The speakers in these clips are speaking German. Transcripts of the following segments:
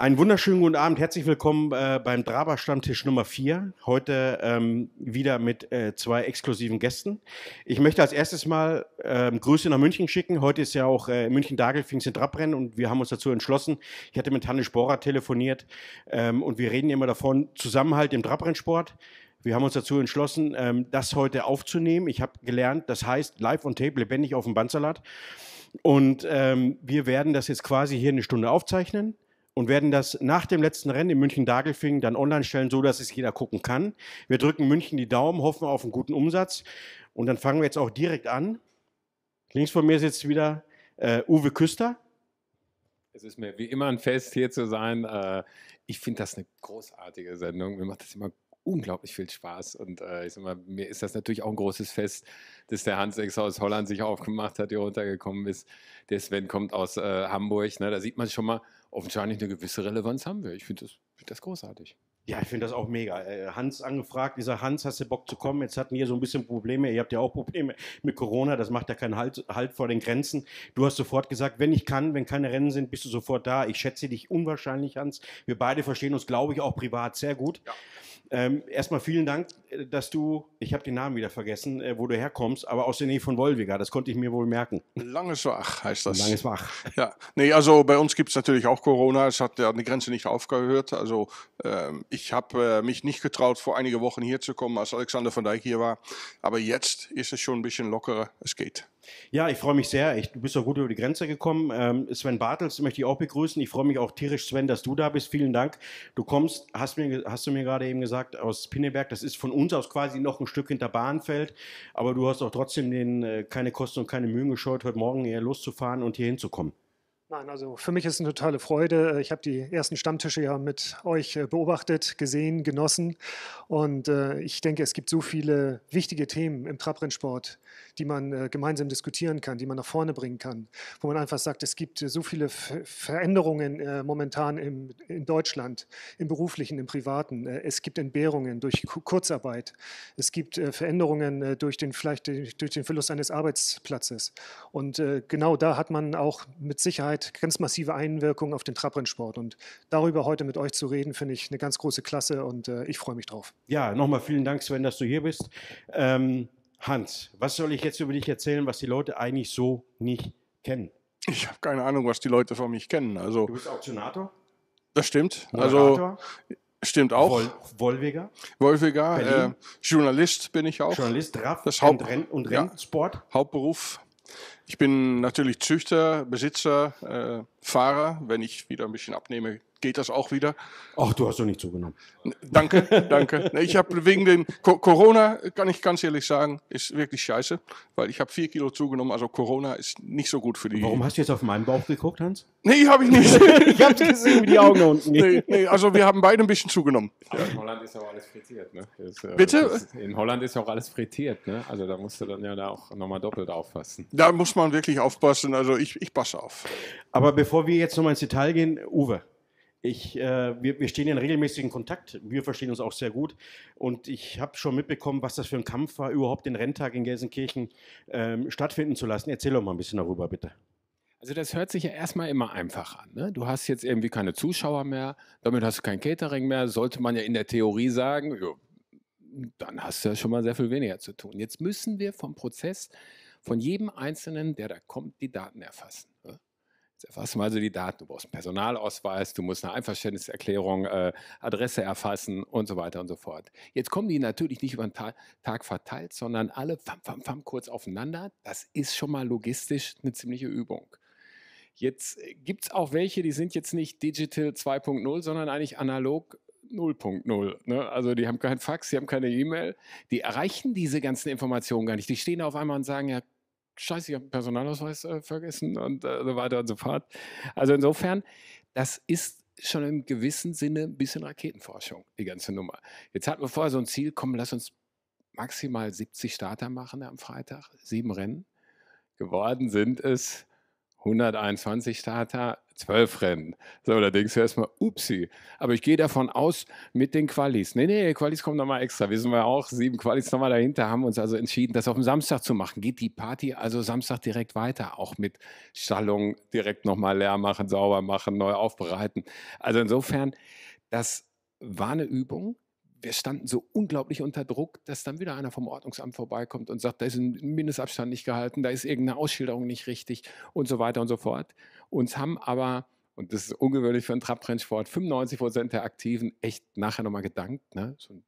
Einen wunderschönen guten Abend, herzlich willkommen äh, beim Draber Stammtisch Nummer 4. Heute ähm, wieder mit äh, zwei exklusiven Gästen. Ich möchte als erstes mal äh, Grüße nach München schicken. Heute ist ja auch äh, München Dagelfings in Trabrennen und wir haben uns dazu entschlossen. Ich hatte mit Hannes Bohrer telefoniert ähm, und wir reden immer davon, Zusammenhalt im Trabrennsport. Wir haben uns dazu entschlossen, ähm, das heute aufzunehmen. Ich habe gelernt, das heißt live on tape, lebendig auf dem Bandsalat. Und ähm, wir werden das jetzt quasi hier eine Stunde aufzeichnen und werden das nach dem letzten Rennen in München-Dagelfing dann online stellen, so dass es jeder gucken kann. Wir drücken München die Daumen, hoffen auf einen guten Umsatz und dann fangen wir jetzt auch direkt an. Links von mir sitzt wieder äh, Uwe Küster. Es ist mir wie immer ein Fest, hier zu sein. Äh, ich finde das eine großartige Sendung. Mir macht das immer unglaublich viel Spaß. Und äh, ich sag mal, mir ist das natürlich auch ein großes Fest, dass der Hans Ex aus Holland sich aufgemacht hat, hier runtergekommen ist. Der Sven kommt aus äh, Hamburg. Ne? Da sieht man schon mal, offensichtlich eine gewisse Relevanz haben wir. Ich finde das, find das großartig. Ja, ich finde das auch mega. Äh, Hans angefragt, dieser Hans, hast du Bock zu kommen? Jetzt hatten wir so ein bisschen Probleme. Ihr habt ja auch Probleme mit Corona. Das macht ja keinen halt, halt vor den Grenzen. Du hast sofort gesagt, wenn ich kann, wenn keine Rennen sind, bist du sofort da. Ich schätze dich unwahrscheinlich, Hans. Wir beide verstehen uns, glaube ich, auch privat sehr gut. Ja. Ähm, erstmal vielen Dank, äh, dass du, ich habe den Namen wieder vergessen, äh, wo du herkommst, aber aus der Nähe von Wolwiger, das konnte ich mir wohl merken. Langes Wach heißt das. Langes Wach. Ja, nee, also bei uns gibt es natürlich auch Corona, es hat ja eine Grenze nicht aufgehört. Also ähm, ich habe äh, mich nicht getraut, vor einige Wochen hier zu kommen, als Alexander von Dijk hier war. Aber jetzt ist es schon ein bisschen lockerer, es geht. Ja, ich freue mich sehr. Ich, du bist auch gut über die Grenze gekommen. Ähm, Sven Bartels möchte ich auch begrüßen. Ich freue mich auch tierisch, Sven, dass du da bist. Vielen Dank. Du kommst, hast, mir, hast du mir gerade eben gesagt, aus Pinneberg. Das ist von uns aus quasi noch ein Stück hinter Bahnfeld. Aber du hast auch trotzdem den, äh, keine Kosten und keine Mühen gescheut, heute Morgen eher loszufahren und hier hinzukommen. Nein, also für mich ist es eine totale Freude. Äh, ich habe die ersten Stammtische ja mit euch äh, beobachtet, gesehen, genossen. Und äh, ich denke, es gibt so viele wichtige Themen im Trabrennsport, die man gemeinsam diskutieren kann, die man nach vorne bringen kann. Wo man einfach sagt, es gibt so viele Veränderungen momentan in Deutschland, im beruflichen, im privaten. Es gibt Entbehrungen durch Kurzarbeit. Es gibt Veränderungen durch den, vielleicht durch den Verlust eines Arbeitsplatzes. Und genau da hat man auch mit Sicherheit Vergangenheit ganz massive Einwirkungen auf den Trabrennsport. Und darüber heute mit euch zu reden, finde ich eine ganz große Klasse und äh, ich freue mich drauf. Ja, nochmal vielen Dank, Sven, dass du hier bist. Ähm, Hans, was soll ich jetzt über dich erzählen, was die Leute eigentlich so nicht kennen? Ich habe keine Ahnung, was die Leute von mich kennen. Also, du bist Auktionator? Das stimmt. Also Stimmt auch. Wol Wolweger. Wolweger, äh, Journalist bin ich auch. Journalist, Raff das Haupt und, Renn und Rennsport. Ja, Hauptberuf ich bin natürlich Züchter, Besitzer, äh, Fahrer. Wenn ich wieder ein bisschen abnehme, geht das auch wieder. Ach, du hast doch nicht zugenommen. Danke, danke. Ich habe wegen dem Co Corona, kann ich ganz ehrlich sagen, ist wirklich scheiße, weil ich habe vier Kilo zugenommen, also Corona ist nicht so gut für die. Warum hast du jetzt auf meinen Bauch geguckt, Hans? Nee, habe ich nicht. ich habe gesehen, wie die Augen unten gehen. Nee, nee, also wir haben beide ein bisschen zugenommen. Aber in Holland ist auch alles frittiert, ne? Ist, äh, Bitte? Ist, in Holland ist auch alles frittiert, ne? Also da musst du dann ja da auch nochmal doppelt aufpassen. Da muss man wirklich aufpassen, also ich, ich passe auf. Aber bevor wir jetzt nochmal ins Detail gehen, Uwe, ich, äh, wir, wir, stehen in regelmäßigen Kontakt. Wir verstehen uns auch sehr gut. Und ich habe schon mitbekommen, was das für ein Kampf war, überhaupt den Renntag in Gelsenkirchen ähm, stattfinden zu lassen. Erzähl doch mal ein bisschen darüber, bitte. Also das hört sich ja erstmal immer einfach an. Ne? Du hast jetzt irgendwie keine Zuschauer mehr, damit hast du kein Catering mehr, sollte man ja in der Theorie sagen, jo, dann hast du ja schon mal sehr viel weniger zu tun. Jetzt müssen wir vom Prozess von jedem Einzelnen, der da kommt, die Daten erfassen. Ne? erfassen wir also die Daten. Du brauchst einen Personalausweis, du musst eine Einverständniserklärung, äh, Adresse erfassen und so weiter und so fort. Jetzt kommen die natürlich nicht über den Ta Tag verteilt, sondern alle fam, fam, fam kurz aufeinander. Das ist schon mal logistisch eine ziemliche Übung. Jetzt äh, gibt es auch welche, die sind jetzt nicht Digital 2.0, sondern eigentlich analog 0.0. Ne? Also die haben keinen Fax, die haben keine E-Mail, die erreichen diese ganzen Informationen gar nicht. Die stehen auf einmal und sagen, ja, scheiße, ich habe Personalausweis äh, vergessen und äh, so weiter und so fort. Also insofern, das ist schon im gewissen Sinne ein bisschen Raketenforschung, die ganze Nummer. Jetzt hatten wir vorher so ein Ziel, komm, lass uns maximal 70 Starter machen am Freitag, sieben Rennen. Geworden sind es 121 Starter, 12 Rennen. So, da denkst du erstmal, upsi. Aber ich gehe davon aus, mit den Qualis. Nee, nee, Qualis kommen nochmal extra. Wissen wir auch, sieben Qualis nochmal dahinter, haben uns also entschieden, das auf dem Samstag zu machen. Geht die Party also Samstag direkt weiter, auch mit Stallung direkt nochmal leer machen, sauber machen, neu aufbereiten. Also insofern, das war eine Übung wir standen so unglaublich unter Druck, dass dann wieder einer vom Ordnungsamt vorbeikommt und sagt, da ist ein Mindestabstand nicht gehalten, da ist irgendeine Ausschilderung nicht richtig und so weiter und so fort. Uns haben aber, und das ist ungewöhnlich für einen Trabrennsport, 95 Prozent der Aktiven echt nachher nochmal gedankt. Ne? So ein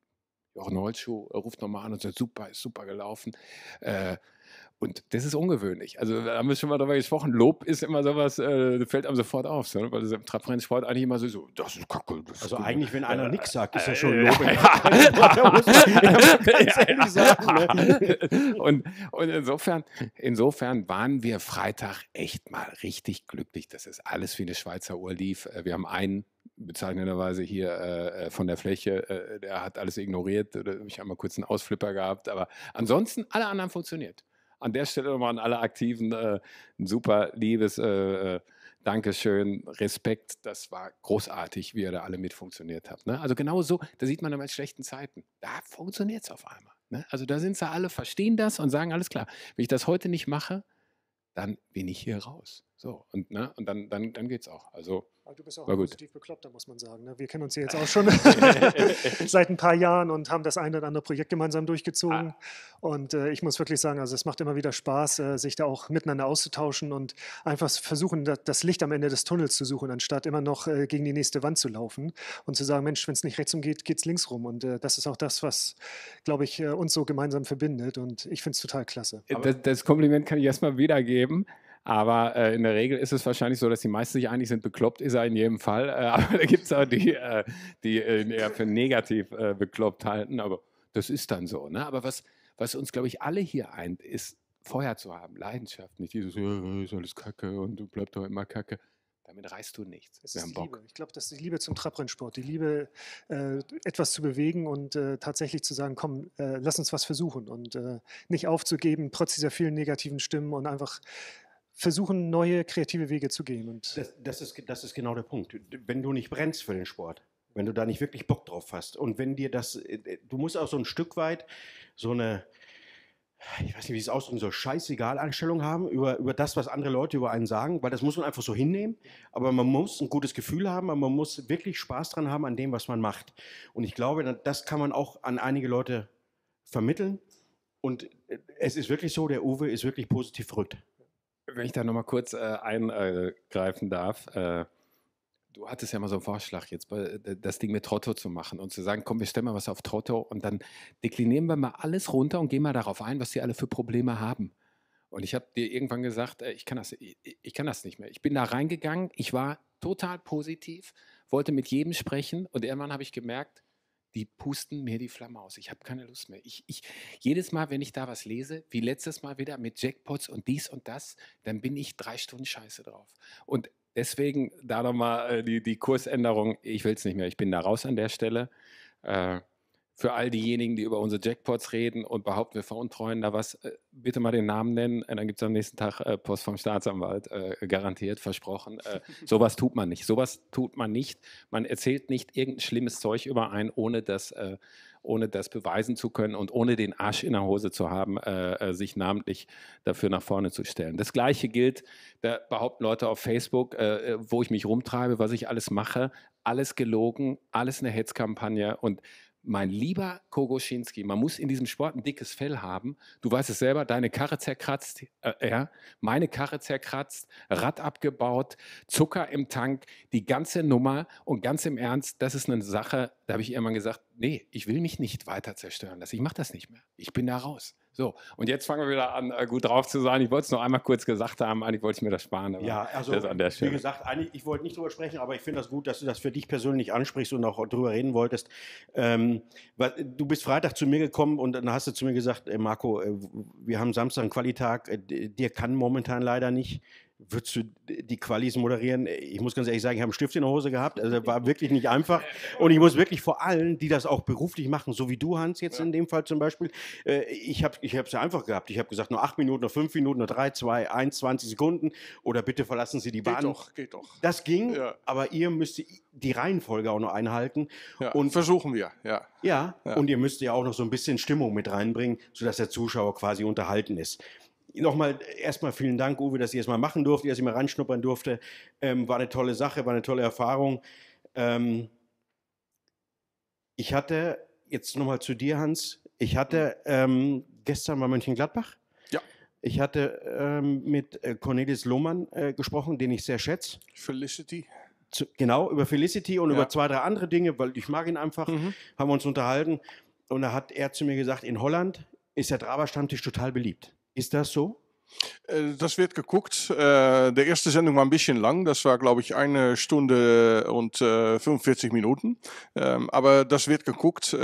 Jochen Holzschuh ruft nochmal an und sagt, super, ist super gelaufen. Äh, und das ist ungewöhnlich. Also da haben wir schon mal darüber gesprochen. Lob ist immer sowas, äh, fällt einem sofort auf, so, ne? weil das im trapfreien eigentlich immer so, so das ist kacke. Das also ist eigentlich, wenn einer äh, nichts sagt, ist äh, äh, ja schon Lob. Ne? und, insofern, insofern waren wir Freitag echt mal richtig glücklich, dass es alles wie eine Schweizer Uhr lief. Äh, wir haben einen bezeichnenderweise hier äh, von der Fläche, äh, der hat alles ignoriert. ich habe mal kurz einen Ausflipper gehabt, aber ansonsten alle anderen funktioniert an der Stelle nochmal an alle Aktiven äh, ein super liebes äh, äh, Dankeschön, Respekt. Das war großartig, wie ihr da alle mit funktioniert habt. Ne? Also genau so, da sieht man immer in schlechten Zeiten. Da funktioniert es auf einmal. Ne? Also da sind sie alle, verstehen das und sagen, alles klar, wenn ich das heute nicht mache, dann bin ich hier raus. So, und, ne, und dann, dann, dann geht's auch. Also, Aber du bist auch positiv bekloppt, da muss man sagen. Ne? Wir kennen uns ja jetzt auch schon seit ein paar Jahren und haben das ein oder andere Projekt gemeinsam durchgezogen. Ah. Und äh, ich muss wirklich sagen, also es macht immer wieder Spaß, äh, sich da auch miteinander auszutauschen und einfach versuchen, das Licht am Ende des Tunnels zu suchen, anstatt immer noch äh, gegen die nächste Wand zu laufen und zu sagen, Mensch, wenn es nicht rechts umgeht, es links rum. Und äh, das ist auch das, was, glaube ich, äh, uns so gemeinsam verbindet. Und ich finde es total klasse. Äh, das, das Kompliment kann ich erstmal wiedergeben. Aber äh, in der Regel ist es wahrscheinlich so, dass die meisten sich einig sind, bekloppt ist er in jedem Fall. Äh, aber da gibt es auch die, äh, die eher für negativ äh, bekloppt halten. Aber das ist dann so. Ne? Aber was, was uns, glaube ich, alle hier eint, ist Feuer zu haben, Leidenschaft. Nicht dieses, äh, ist alles kacke und du bleibst doch immer kacke. Damit reißt du nichts. Das Wir haben Bock. Liebe. Ich glaube, das ist die Liebe zum Trabrennsport, die Liebe, äh, etwas zu bewegen und äh, tatsächlich zu sagen, komm, äh, lass uns was versuchen und äh, nicht aufzugeben, trotz dieser vielen negativen Stimmen und einfach versuchen, neue kreative Wege zu gehen. Und das, das, ist, das ist genau der Punkt. Wenn du nicht brennst für den Sport, wenn du da nicht wirklich Bock drauf hast und wenn dir das, äh, äh, du musst auch so ein Stück weit so eine, ich weiß nicht, wie ich es ausdrücken soll, scheißegal Einstellung haben über, über das, was andere Leute über einen sagen, weil das muss man einfach so hinnehmen. Aber man muss ein gutes Gefühl haben, aber man muss wirklich Spaß dran haben an dem, was man macht. Und ich glaube, das kann man auch an einige Leute vermitteln. Und äh, es ist wirklich so, der Uwe ist wirklich positiv verrückt. Wenn ich da nochmal kurz äh, eingreifen darf, äh, du hattest ja mal so einen Vorschlag jetzt, äh, das Ding mit Trotto zu machen und zu sagen, komm, wir stellen mal was auf Trotto und dann deklinieren wir mal alles runter und gehen mal darauf ein, was die alle für Probleme haben. Und ich habe dir irgendwann gesagt, äh, ich kann, das, ich, ich kann das nicht mehr. Ich bin da reingegangen, ich war total positiv, wollte mit jedem sprechen und irgendwann habe ich gemerkt, die pusten mir die Flamme aus. Ich habe keine Lust mehr. Ich, ich, jedes Mal, wenn ich da was lese, wie letztes Mal wieder mit Jackpots und dies und das, dann bin ich drei Stunden scheiße drauf. Und deswegen da nochmal äh, die, die Kursänderung. Ich will es nicht mehr. Ich bin da raus an der Stelle. Äh, für all diejenigen, die über unsere Jackpots reden und behaupten, wir veruntreuen da was, äh, bitte mal den Namen nennen. Und äh, dann gibt es am nächsten Tag äh, Post vom Staatsanwalt, garantiert, versprochen. sowas tut man nicht. Sowas tut man nicht. Man erzählt nicht irgendein schlimmes Zeug über einen, ohne das, ohne das beweisen zu können und ohne den Arsch in der Hose zu haben, sich namentlich dafür nach vorne zu stellen. Das Gleiche gilt, da behaupten Leute auf Facebook, wo ich mich rumtreibe, was ich alles mache. Alles gelogen, alles eine Hetzkampagne und mein lieber Kogoschinski, man muss in diesem Sport ein dickes Fell haben. Du weißt es selber, deine Karre zerkratzt, äh, ja, meine Karre zerkratzt, Rad abgebaut, Zucker im Tank, die ganze Nummer und ganz im Ernst, das ist eine Sache, da habe ich irgendwann gesagt, nee, ich will mich nicht weiter zerstören lassen, ich mache das nicht mehr, ich bin da raus. So, und jetzt fangen wir wieder an, äh, gut drauf zu sein. Ich wollte es noch einmal kurz gesagt haben, eigentlich wollte ich mir das sparen. ja, also, wie gesagt, ich wollte nicht drüber sprechen, aber ich finde das gut, dass du das für dich persönlich ansprichst und auch drüber reden wolltest. Ähm, du bist Freitag zu mir gekommen und dann hast du zu mir gesagt, äh, Marco, äh, wir haben Samstag einen Qualitag, dir kann momentan leider nicht. Würdest du die Qualis moderieren? Ich muss ganz ehrlich sagen, ich habe einen Stift in der Hose gehabt. Also war wirklich nicht einfach. Und ich muss wirklich vor allen, die das auch beruflich machen, so wie du, Hans, jetzt ja. in dem Fall zum Beispiel, äh, ich habe es ja einfach gehabt. Ich habe gesagt, nur acht Minuten, nur fünf Minuten, nur drei, zwei, eins, zwanzig Sekunden. Oder bitte verlassen Sie die Bahn. Geht doch, geht doch. Das ging, ja. aber ihr müsst die Reihenfolge auch noch einhalten. Ja, und versuchen wir, ja. ja. und ihr müsst ja auch noch so ein bisschen Stimmung mit reinbringen, sodass der Zuschauer quasi unterhalten ist nochmal erstmal vielen Dank, Uwe, dass ich das mal machen durfte, dass ich mal reinschnuppern durfte. Ähm, war eine tolle Sache, war eine tolle Erfahrung. Ähm, ich hatte, jetzt nochmal zu dir, Hans, ich hatte ähm, gestern bei Mönchengladbach. Ja. Ich hatte ähm, mit äh, Cornelis Lohmann äh, gesprochen, den ich sehr schätze. Felicity. Zu, genau, über Felicity und ja. über zwei, drei andere Dinge, weil ich mag ihn einfach, mhm. haben wir uns unterhalten. Und da hat er zu mir gesagt, in Holland ist der Draber-Stammtisch total beliebt. Ist das so? Äh, das wird geguckt. Äh, der erste Sendung war ein bisschen lang. Das war, glaube ich, eine Stunde und 45 äh, Minuten. Ähm, aber das wird geguckt.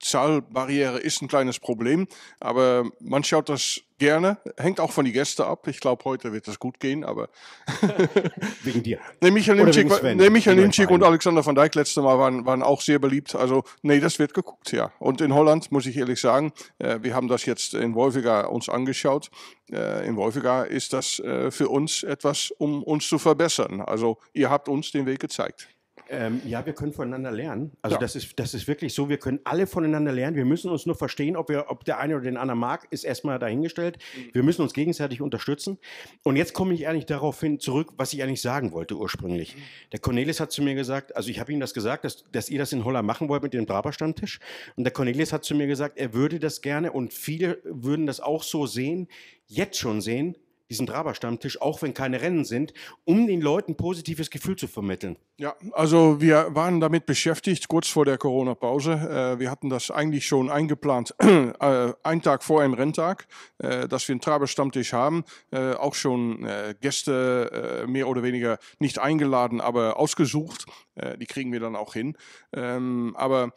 Zahlbarriere ist ein kleines Problem. Aber man schaut das gerne. Hängt auch von den Gästen ab. Ich glaube, heute wird es gut gehen, aber. wegen dir. nee, Michael Nimczyk, nee, Michael Nimczyk und Alexander van Dijk letzte Mal waren, waren auch sehr beliebt. Also, nee, das wird geguckt, ja. Und in Holland, muss ich ehrlich sagen, äh, wir haben das jetzt in Wolfiger uns angeschaut. Äh, in Wolfiger ist das äh, für uns etwas, um uns zu verbessern. Also, ihr habt uns den Weg gezeigt. Ähm, ja, wir können voneinander lernen. Also ja. das, ist, das ist wirklich so, wir können alle voneinander lernen. Wir müssen uns nur verstehen, ob, wir, ob der eine oder den anderen mag, ist erstmal dahingestellt. Mhm. Wir müssen uns gegenseitig unterstützen. Und jetzt komme ich eigentlich darauf hin zurück, was ich eigentlich sagen wollte ursprünglich. Mhm. Der Cornelis hat zu mir gesagt, also ich habe ihm das gesagt, dass, dass ihr das in Holland machen wollt mit dem Braberstammtisch. Und der Cornelis hat zu mir gesagt, er würde das gerne und viele würden das auch so sehen, jetzt schon sehen, diesen Traber-Stammtisch, auch wenn keine Rennen sind, um den Leuten ein positives Gefühl zu vermitteln. Ja, also wir waren damit beschäftigt, kurz vor der Corona-Pause. Äh, wir hatten das eigentlich schon eingeplant, äh, einen Tag vor einem Renntag, äh, dass wir einen Traber-Stammtisch haben. Äh, auch schon äh, Gäste äh, mehr oder weniger nicht eingeladen, aber ausgesucht. Äh, die kriegen wir dann auch hin. Ähm, aber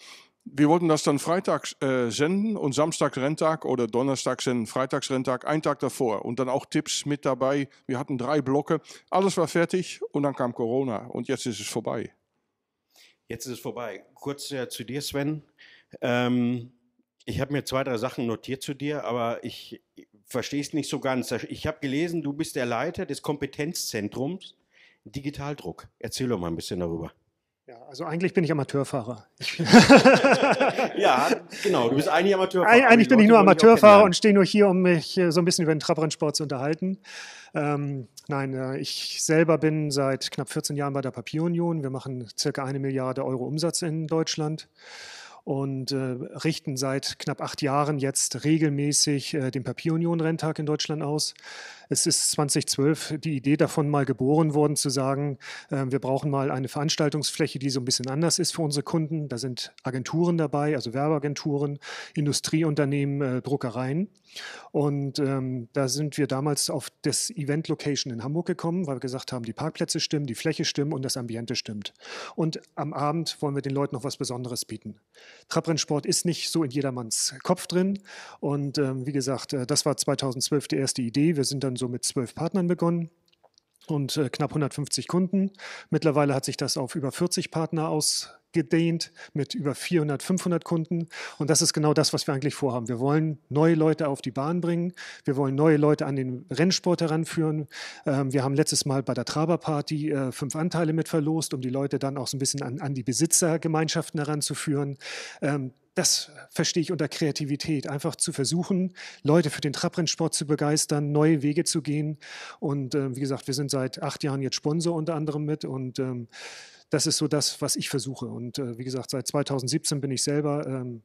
wir wollten das dann Freitag äh, senden und Samstag Renntag oder Donnerstag senden, Freitags Renntag, einen Tag davor und dann auch Tipps mit dabei. Wir hatten drei Blocke, alles war fertig und dann kam Corona und jetzt ist es vorbei. Jetzt ist es vorbei. Kurz äh, zu dir, Sven. Ähm, ich habe mir zwei, drei Sachen notiert zu dir, aber ich verstehe es nicht so ganz. Ich habe gelesen, du bist der Leiter des Kompetenzzentrums Digitaldruck. Erzähl doch mal ein bisschen darüber. Ja, also eigentlich bin ich Amateurfahrer. ja, genau, du bist eigentlich Amateurfahrer. Eig eigentlich bin ich nur Amateurfahrer und stehe nur hier, um mich äh, so ein bisschen über den Trabrennsport zu unterhalten. Ähm, nein, äh, ich selber bin seit knapp 14 Jahren bei der Papierunion. Wir machen circa eine Milliarde Euro Umsatz in Deutschland und äh, richten seit knapp acht Jahren jetzt regelmäßig äh, den Papierunion-Renntag in Deutschland aus. Es ist 2012 die Idee davon mal geboren worden, zu sagen, äh, wir brauchen mal eine Veranstaltungsfläche, die so ein bisschen anders ist für unsere Kunden. Da sind Agenturen dabei, also Werbeagenturen, Industrieunternehmen, äh, Druckereien. Und ähm, da sind wir damals auf das Event Location in Hamburg gekommen, weil wir gesagt haben, die Parkplätze stimmen, die Fläche stimmen und das Ambiente stimmt. Und am Abend wollen wir den Leuten noch was Besonderes bieten. Trabrennsport ist nicht so in jedermanns Kopf drin. Und ähm, wie gesagt, äh, das war 2012 die erste Idee. Wir sind dann so mit zwölf Partnern begonnen und äh, knapp 150 Kunden. Mittlerweile hat sich das auf über 40 Partner ausgedehnt mit über 400, 500 Kunden. Und das ist genau das, was wir eigentlich vorhaben. Wir wollen neue Leute auf die Bahn bringen. Wir wollen neue Leute an den Rennsport heranführen. Ähm, wir haben letztes Mal bei der Traberparty äh, fünf Anteile mit verlost, um die Leute dann auch so ein bisschen an, an die Besitzergemeinschaften heranzuführen. Ähm, das verstehe ich unter Kreativität. Einfach zu versuchen, Leute für den Trabrennsport zu begeistern, neue Wege zu gehen. Und äh, wie gesagt, wir sind seit acht Jahren jetzt Sponsor unter anderem mit. Und ähm, das ist so das, was ich versuche. Und äh, wie gesagt, seit 2017 bin ich selber ähm,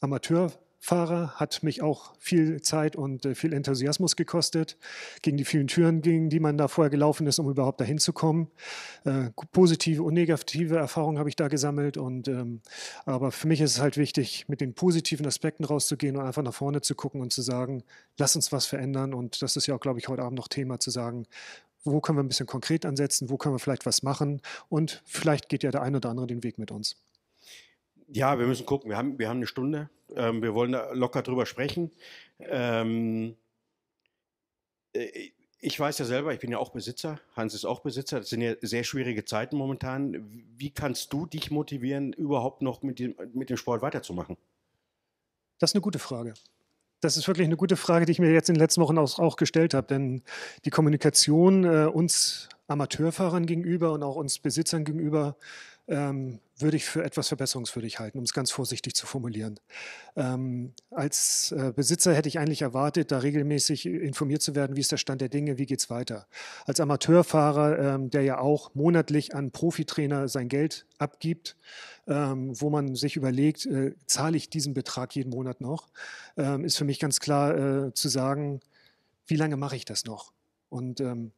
Amateur Fahrer, hat mich auch viel Zeit und äh, viel Enthusiasmus gekostet, gegen die vielen Türen, gegen die man da vorher gelaufen ist, um überhaupt dahin zu kommen. Äh, positive und negative Erfahrungen habe ich da gesammelt und ähm, aber für mich ist es halt wichtig, mit den positiven Aspekten rauszugehen und einfach nach vorne zu gucken und zu sagen, lass uns was verändern und das ist ja auch, glaube ich, heute Abend noch Thema zu sagen, wo können wir ein bisschen konkret ansetzen, wo können wir vielleicht was machen und vielleicht geht ja der ein oder andere den Weg mit uns. Ja, wir müssen gucken. Wir haben, wir haben eine Stunde. Ähm, wir wollen da locker drüber sprechen. Ähm, äh, ich weiß ja selber, ich bin ja auch Besitzer. Hans ist auch Besitzer. Das sind ja sehr schwierige Zeiten momentan. Wie kannst du dich motivieren, überhaupt noch mit dem, mit dem Sport weiterzumachen? Das ist eine gute Frage. Das ist wirklich eine gute Frage, die ich mir jetzt in den letzten Wochen auch, auch gestellt habe. Denn die Kommunikation äh, uns Amateurfahrern gegenüber und auch uns Besitzern gegenüber ähm, würde ich für etwas verbesserungswürdig halten, um es ganz vorsichtig zu formulieren. Ähm, als äh, Besitzer hätte ich eigentlich erwartet, da regelmäßig informiert zu werden, wie ist der Stand der Dinge, wie geht es weiter. Als Amateurfahrer, ähm, der ja auch monatlich an Profitrainer sein Geld abgibt, ähm, wo man sich überlegt, äh, zahle ich diesen Betrag jeden Monat noch, ähm, ist für mich ganz klar äh, zu sagen, wie lange mache ich das noch? Und ähm,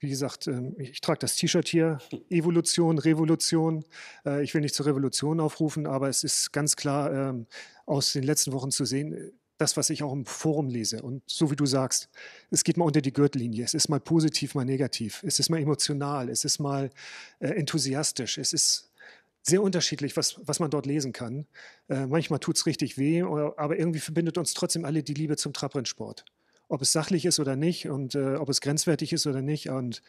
wie gesagt, ähm, ich trage das T-Shirt hier, Evolution, Revolution. Äh, ich will nicht zur Revolution aufrufen, aber es ist ganz klar ähm, aus den letzten Wochen zu sehen, äh, das, was ich auch im Forum lese. Und so wie du sagst, es geht mal unter die Gürtellinie. Es ist mal positiv, mal negativ. Es ist mal emotional. Es ist mal äh, enthusiastisch. Es ist sehr unterschiedlich, was, was man dort lesen kann. manchmal tut es richtig weh, aber irgendwie verbindet uns trotzdem alle die Liebe zum Trabrennsport ob es sachlich ist oder nicht und äh, ob es grenzwertig ist oder nicht. Und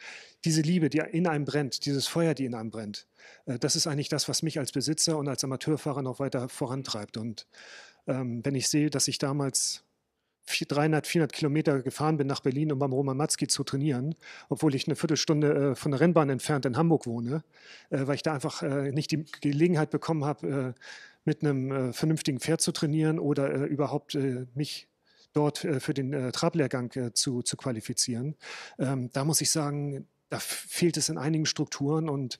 diese Liebe, die in einem brennt, dieses Feuer, die in einem brennt, äh, das ist eigentlich das, was mich als Besitzer und als Amateurfahrer noch weiter vorantreibt. Und ähm, wenn ich sehe, dass ich damals 300, 400 Kilometer gefahren bin nach Berlin, um beim Roman Matzki zu trainieren, obwohl ich eine Viertelstunde äh, von der Rennbahn entfernt in Hamburg wohne, äh, weil ich da einfach äh, nicht die Gelegenheit bekommen habe, äh, mit einem vernünftigen Pferd zu trainieren oder überhaupt mich dort äh, für den äh, Trablehrgang äh, zu, zu qualifizieren. Ähm, da muss ich sagen, da fehlt es in einigen Strukturen und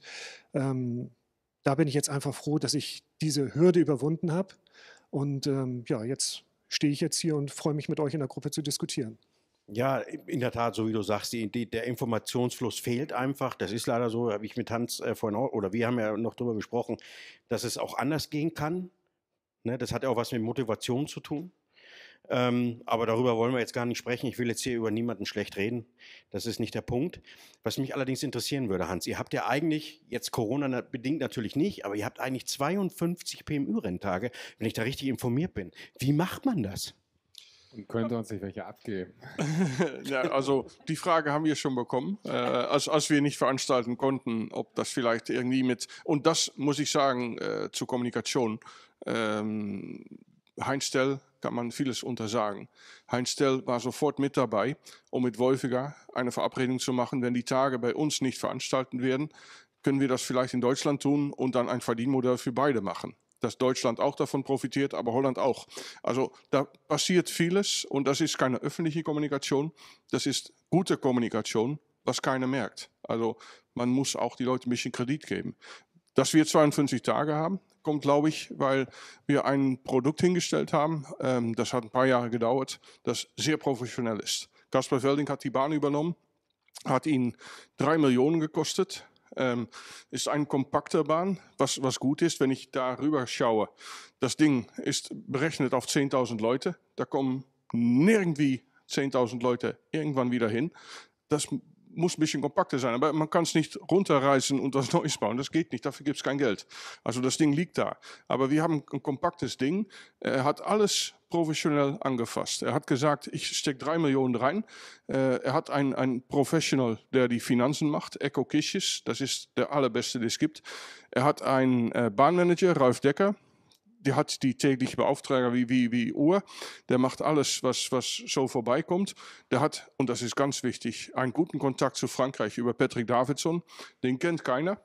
ähm, da bin ich jetzt einfach froh, dass ich diese Hürde überwunden habe. Und ähm, ja, jetzt stehe ich jetzt hier und freue mich, mit euch in der Gruppe zu diskutieren. Ja, in der Tat, so wie du sagst, die, die, der Informationsfluss fehlt einfach. Das ist leider so, habe ich mit Hans äh, vorhin auch, oder wir haben ja noch darüber gesprochen, dass es auch anders gehen kann. Ne, das hat ja auch was mit Motivation zu tun. Ähm, aber darüber wollen wir jetzt gar nicht sprechen. Ich will jetzt hier über niemanden schlecht reden. Das ist nicht der Punkt. Was mich allerdings interessieren würde, Hans, ihr habt ja eigentlich, jetzt Corona bedingt natürlich nicht, aber ihr habt eigentlich 52 PMU-Renntage, wenn ich da richtig informiert bin. Wie macht man das? Und könnte uns nicht welche abgeben. ja, also die Frage haben wir schon bekommen, äh, als, als wir nicht veranstalten konnten, ob das vielleicht irgendwie mit, und das muss ich sagen äh, zur Kommunikation, ähm, Heinz Stell, kann man vieles untersagen. Heinz Tell war sofort mit dabei, um mit Wolfiger eine Verabredung zu machen. Wenn die Tage bei uns nicht veranstalten werden, können wir das vielleicht in Deutschland tun und dann ein Verdienmodell für beide machen. Dass Deutschland auch davon profitiert, aber Holland auch. Also da passiert vieles und das ist keine öffentliche Kommunikation, das ist gute Kommunikation, was keiner merkt. Also man muss auch die Leute ein bisschen Kredit geben. Dass wir 52 Tage haben, kommt, glaube ich, weil wir ein Produkt hingestellt haben. Ähm, das hat ein paar Jahre gedauert, das sehr professionell ist. Kasper Felding hat die Bahn übernommen, hat ihn drei Millionen gekostet. Ähm, ist ein kompakter Bahn, was, was gut ist, wenn ich darüber schaue. Das Ding ist berechnet auf 10.000 Leute. Da kommen nirgendwie 10.000 Leute irgendwann wieder hin. Das muss ein bisschen kompakter sein, aber man kann es nicht runterreißen und was Neues bauen. Das geht nicht, dafür gibt es kein Geld. Also das Ding liegt da. Aber wir haben ein kompaktes Ding. Er hat alles professionell angefasst. Er hat gesagt, ich stecke drei Millionen rein. Äh, er hat einen, einen Professional, der die Finanzen macht, Echo Kisches, das ist der allerbeste, den es gibt. Er hat einen äh, Bahnmanager, Ralf Decker, die hat die tägliche Beauftrager wie, wie, wie Uhr. Der macht alles, was, was so vorbeikommt. Der hat, und das ist ganz wichtig, einen guten Kontakt zu Frankreich über Patrick Davidson. Den kennt keiner.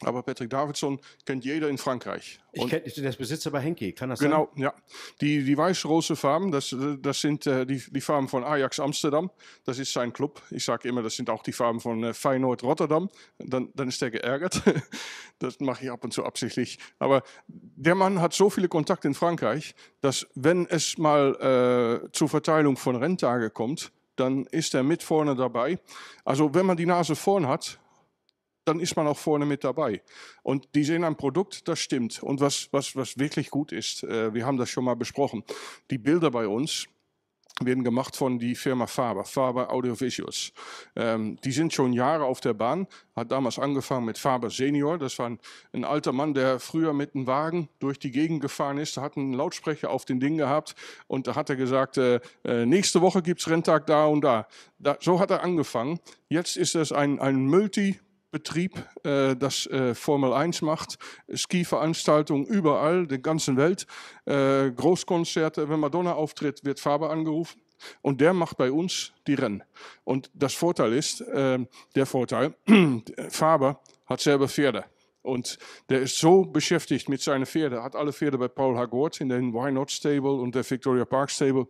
Aber Patrick Davidson kennt jeder in Frankreich. Und ich kenne das Besitzer bei Henke, kann das genau, sein? Genau, ja. Die, die weiß-rote Farben, das, das sind äh, die, die Farben von Ajax Amsterdam. Das ist sein Club. Ich sage immer, das sind auch die Farben von äh, Feyenoord Rotterdam. Dann, dann ist der geärgert. das mache ich ab und zu absichtlich. Aber der Mann hat so viele Kontakte in Frankreich, dass wenn es mal äh, zur Verteilung von Renntage kommt, dann ist er mit vorne dabei. Also wenn man die Nase vorn hat, dann ist man auch vorne mit dabei. Und die sehen ein Produkt, das stimmt und was, was, was wirklich gut ist. Äh, wir haben das schon mal besprochen. Die Bilder bei uns, werden gemacht von der Firma Faber, Faber Audiovisuals. Ähm, die sind schon Jahre auf der Bahn, hat damals angefangen mit Faber Senior, das war ein, ein, alter Mann, der früher mit einem Wagen durch die Gegend gefahren ist, hat einen Lautsprecher auf den Ding gehabt und da hat er gesagt, äh, äh nächste Woche gibt's Renntag da und da. da. So hat er angefangen. Jetzt ist es ein, ein Multi- Betrieb, äh, das äh, Formel 1 macht, Skiveranstaltungen überall, der ganzen Welt, äh, Großkonzerte. Wenn Madonna auftritt, wird Faber angerufen und der macht bei uns die Rennen. Und das Vorteil ist, äh, der Vorteil, Faber hat selber Pferde. Und der ist so beschäftigt mit seinen Pferden, hat alle Pferde bei Paul Hagort in den Why Not Stable und der Victoria Park Stable.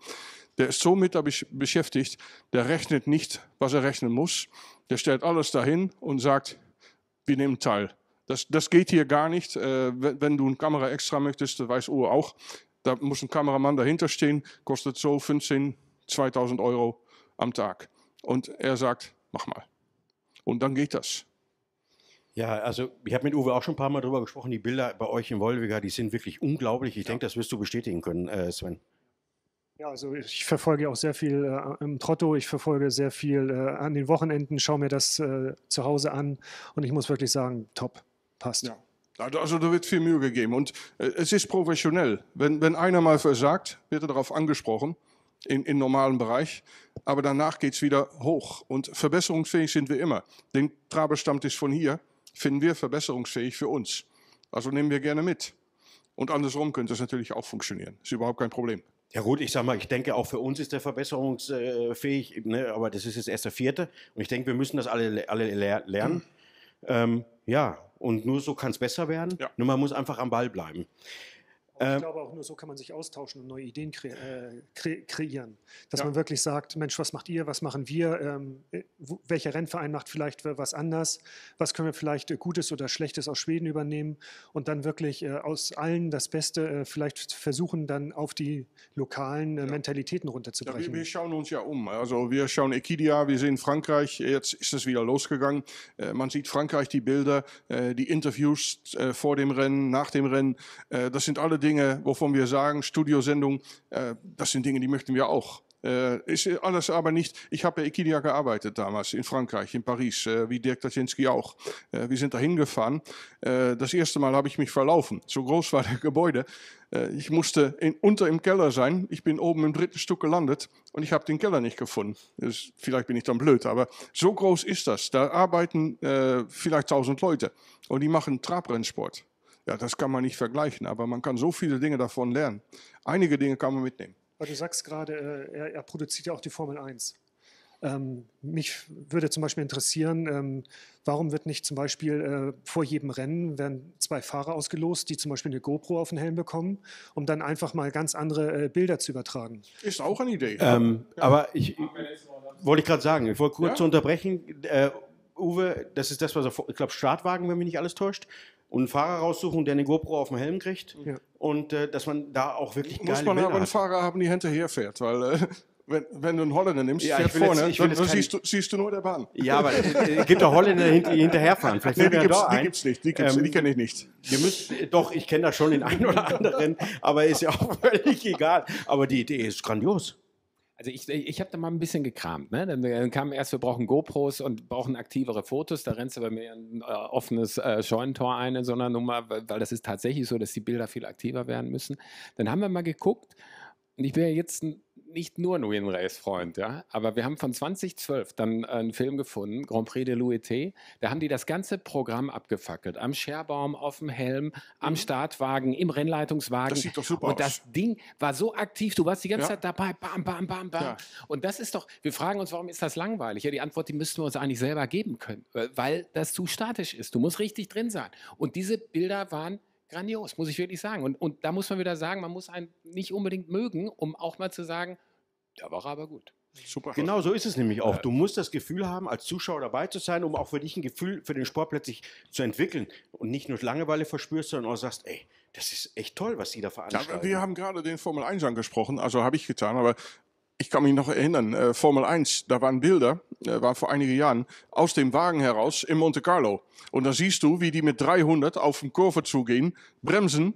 Der ist so mit beschäftigt, der rechnet nicht, was er rechnen muss. Der stellt alles dahin und sagt, wir nehmen teil. Das, das geht hier gar nicht. Äh, wenn, wenn, du eine Kamera extra möchtest, das weiß Uwe auch, da muss ein Kameramann dahinter stehen, kostet so 15, 2000 Euro am Tag. Und er sagt, mach mal. Und dann geht das. Ja, also ich habe mit Uwe auch schon ein paar Mal darüber gesprochen. Die Bilder bei euch in Wolwiger, die sind wirklich unglaublich. Ich ja. denke, das wirst du bestätigen können, äh, Sven. Ja, also ich verfolge auch sehr viel äh, im Trotto, ich verfolge sehr viel äh, an den Wochenenden, schaue mir das äh, zu Hause an und ich muss wirklich sagen, top, passt. Ja. Also, also da wird viel Mühe gegeben und äh, es ist professionell. Wenn, wenn einer mal versagt, wird er darauf angesprochen in, im normalen Bereich, aber danach geht es wieder hoch und verbesserungsfähig sind wir immer. Den Traberstammt ist von hier, finden wir verbesserungsfähig für uns. Also nehmen wir gerne mit. Und andersrum könnte es natürlich auch funktionieren. Ist überhaupt kein Problem. Ja gut, ich sag mal, ich denke, auch für uns ist der verbesserungsfähig, ne, aber das ist jetzt erst der vierte. Und ich denke, wir müssen das alle, alle lernen. Mhm. Ähm, ja, und nur so kann es besser werden. Ja. Nur man muss einfach am Ball bleiben. Und ich ähm, glaube, auch nur so kann man sich austauschen und neue Ideen kre äh, kre kreieren. Dass ja. man wirklich sagt, Mensch, was macht ihr, was machen wir, ähm, äh, welcher Rennverein macht vielleicht was anders, was können wir vielleicht äh, Gutes oder Schlechtes aus Schweden übernehmen und dann wirklich äh, aus allen das Beste äh, vielleicht versuchen, dann auf die lokalen äh, Mentalitäten runterzubrechen. Ja, wir, wir, schauen uns ja um. Also wir schauen Equidia, wir sehen Frankreich, jetzt ist es wieder losgegangen. man sieht Frankreich die Bilder, die Interviews vor dem Rennen, nach dem Rennen. das sind alle Dinge, wovon wir sagen, Studiosendung, äh, das sind Dinge, die möchten wir auch. Äh, ist alles aber nicht, ich habe bei Ikidia gearbeitet damals in Frankreich, in Paris, äh, wie Dirk Taczynski auch. Äh, wir sind da hingefahren. Äh, das erste Mal habe ich mich verlaufen. So groß war das Gebäude. Äh, ich musste in, unter im Keller sein. Ich bin oben im dritten Stück gelandet und ich habe den Keller nicht gefunden. Das, vielleicht bin ich dann blöd, aber so groß ist das. Da arbeiten äh, vielleicht tausend Leute und die machen Trabrennsport. Ja, das kann man nicht vergleichen, aber man kann so viele Dinge davon lernen. Einige Dinge kann man mitnehmen. Aber du sagst gerade, äh, er, er produziert ja auch die Formel 1. Ähm, mich würde zum Beispiel interessieren, ähm, warum wird nicht zum Beispiel äh, vor jedem Rennen werden zwei Fahrer ausgelost, die zum Beispiel eine GoPro auf den Helm bekommen, um dann einfach mal ganz andere äh, Bilder zu übertragen? Ist auch eine Idee. Ähm, ja. Aber ich, wollte ich gerade sagen, ich wollte kurz ja? unterbrechen. Äh, Uwe, das ist das, was er, ich glaube, Startwagen, wenn mich nicht alles täuscht, und einen Fahrer raussuchen, der eine GoPro auf dem Helm kriegt ja. und äh, dass man da auch wirklich geile Muss man Bilder aber einen hat. Fahrer haben, die hinterher fährt, weil äh, wenn, wenn, du einen Holländer nimmst, ja, fährt vorne, jetzt, dann, dann siehst, du, siehst, du, nur der Bahn. Ja, aber es äh, äh, gibt doch Holländer, die hinterherfahren. Vielleicht nee, die, gibt es nicht, die, ähm, die kenne ich nicht. Müsst, äh, doch, ich kenne da schon den einen oder anderen, aber ist ja auch völlig egal. Aber die Idee ist grandios. Also ich, ich habe da mal ein bisschen gekramt. Ne? Dann, dann kam erst, wir brauchen GoPros und brauchen aktivere Fotos. Da rennst du bei mir ein äh, offenes äh, Scheunentor ein in so einer Nummer, weil, weil das ist tatsächlich so, dass die Bilder viel aktiver werden müssen. Dann haben wir mal geguckt und ich bin ja jetzt ein nicht nur ein Win Race Freund, ja, aber wir haben von 2012 dann äh, einen Film gefunden, Grand Prix de l'UET, da haben die das ganze Programm abgefackelt, am Scherbaum, auf dem Helm, am mhm. Startwagen, im Rennleitungswagen. Das sieht doch super Und aus. das Ding war so aktiv, du warst die ganze ja. Zeit dabei, bam, bam, bam, bam. Ja. Und das ist doch, wir fragen uns, warum ist das langweilig? Ja, die Antwort, die müssten wir uns eigentlich selber geben können, äh, weil das zu statisch ist. Du musst richtig drin sein. Und diese Bilder waren grandios, muss ich wirklich sagen. Und, und da muss man wieder sagen, man muss einen nicht unbedingt mögen, um auch mal zu sagen, der war aber gut. Super. Genau so ist es nämlich auch. Du musst das Gefühl haben, als Zuschauer dabei zu sein, um auch für dich ein Gefühl für den Sport plötzlich zu entwickeln und nicht nur Langeweile verspürst, sondern auch sagst, ey, das ist echt toll, was sie da veranstalten. Ja, wir haben gerade den Formel 1 angesprochen, also habe ich getan, aber ich kann mich noch erinnern, äh, Formel 1, da waren Bilder, äh, war vor einigen Jahren, aus dem Wagen heraus in Monte Carlo. Und dann siehst du, wie die mit 300 auf den Kurve zugehen, bremsen,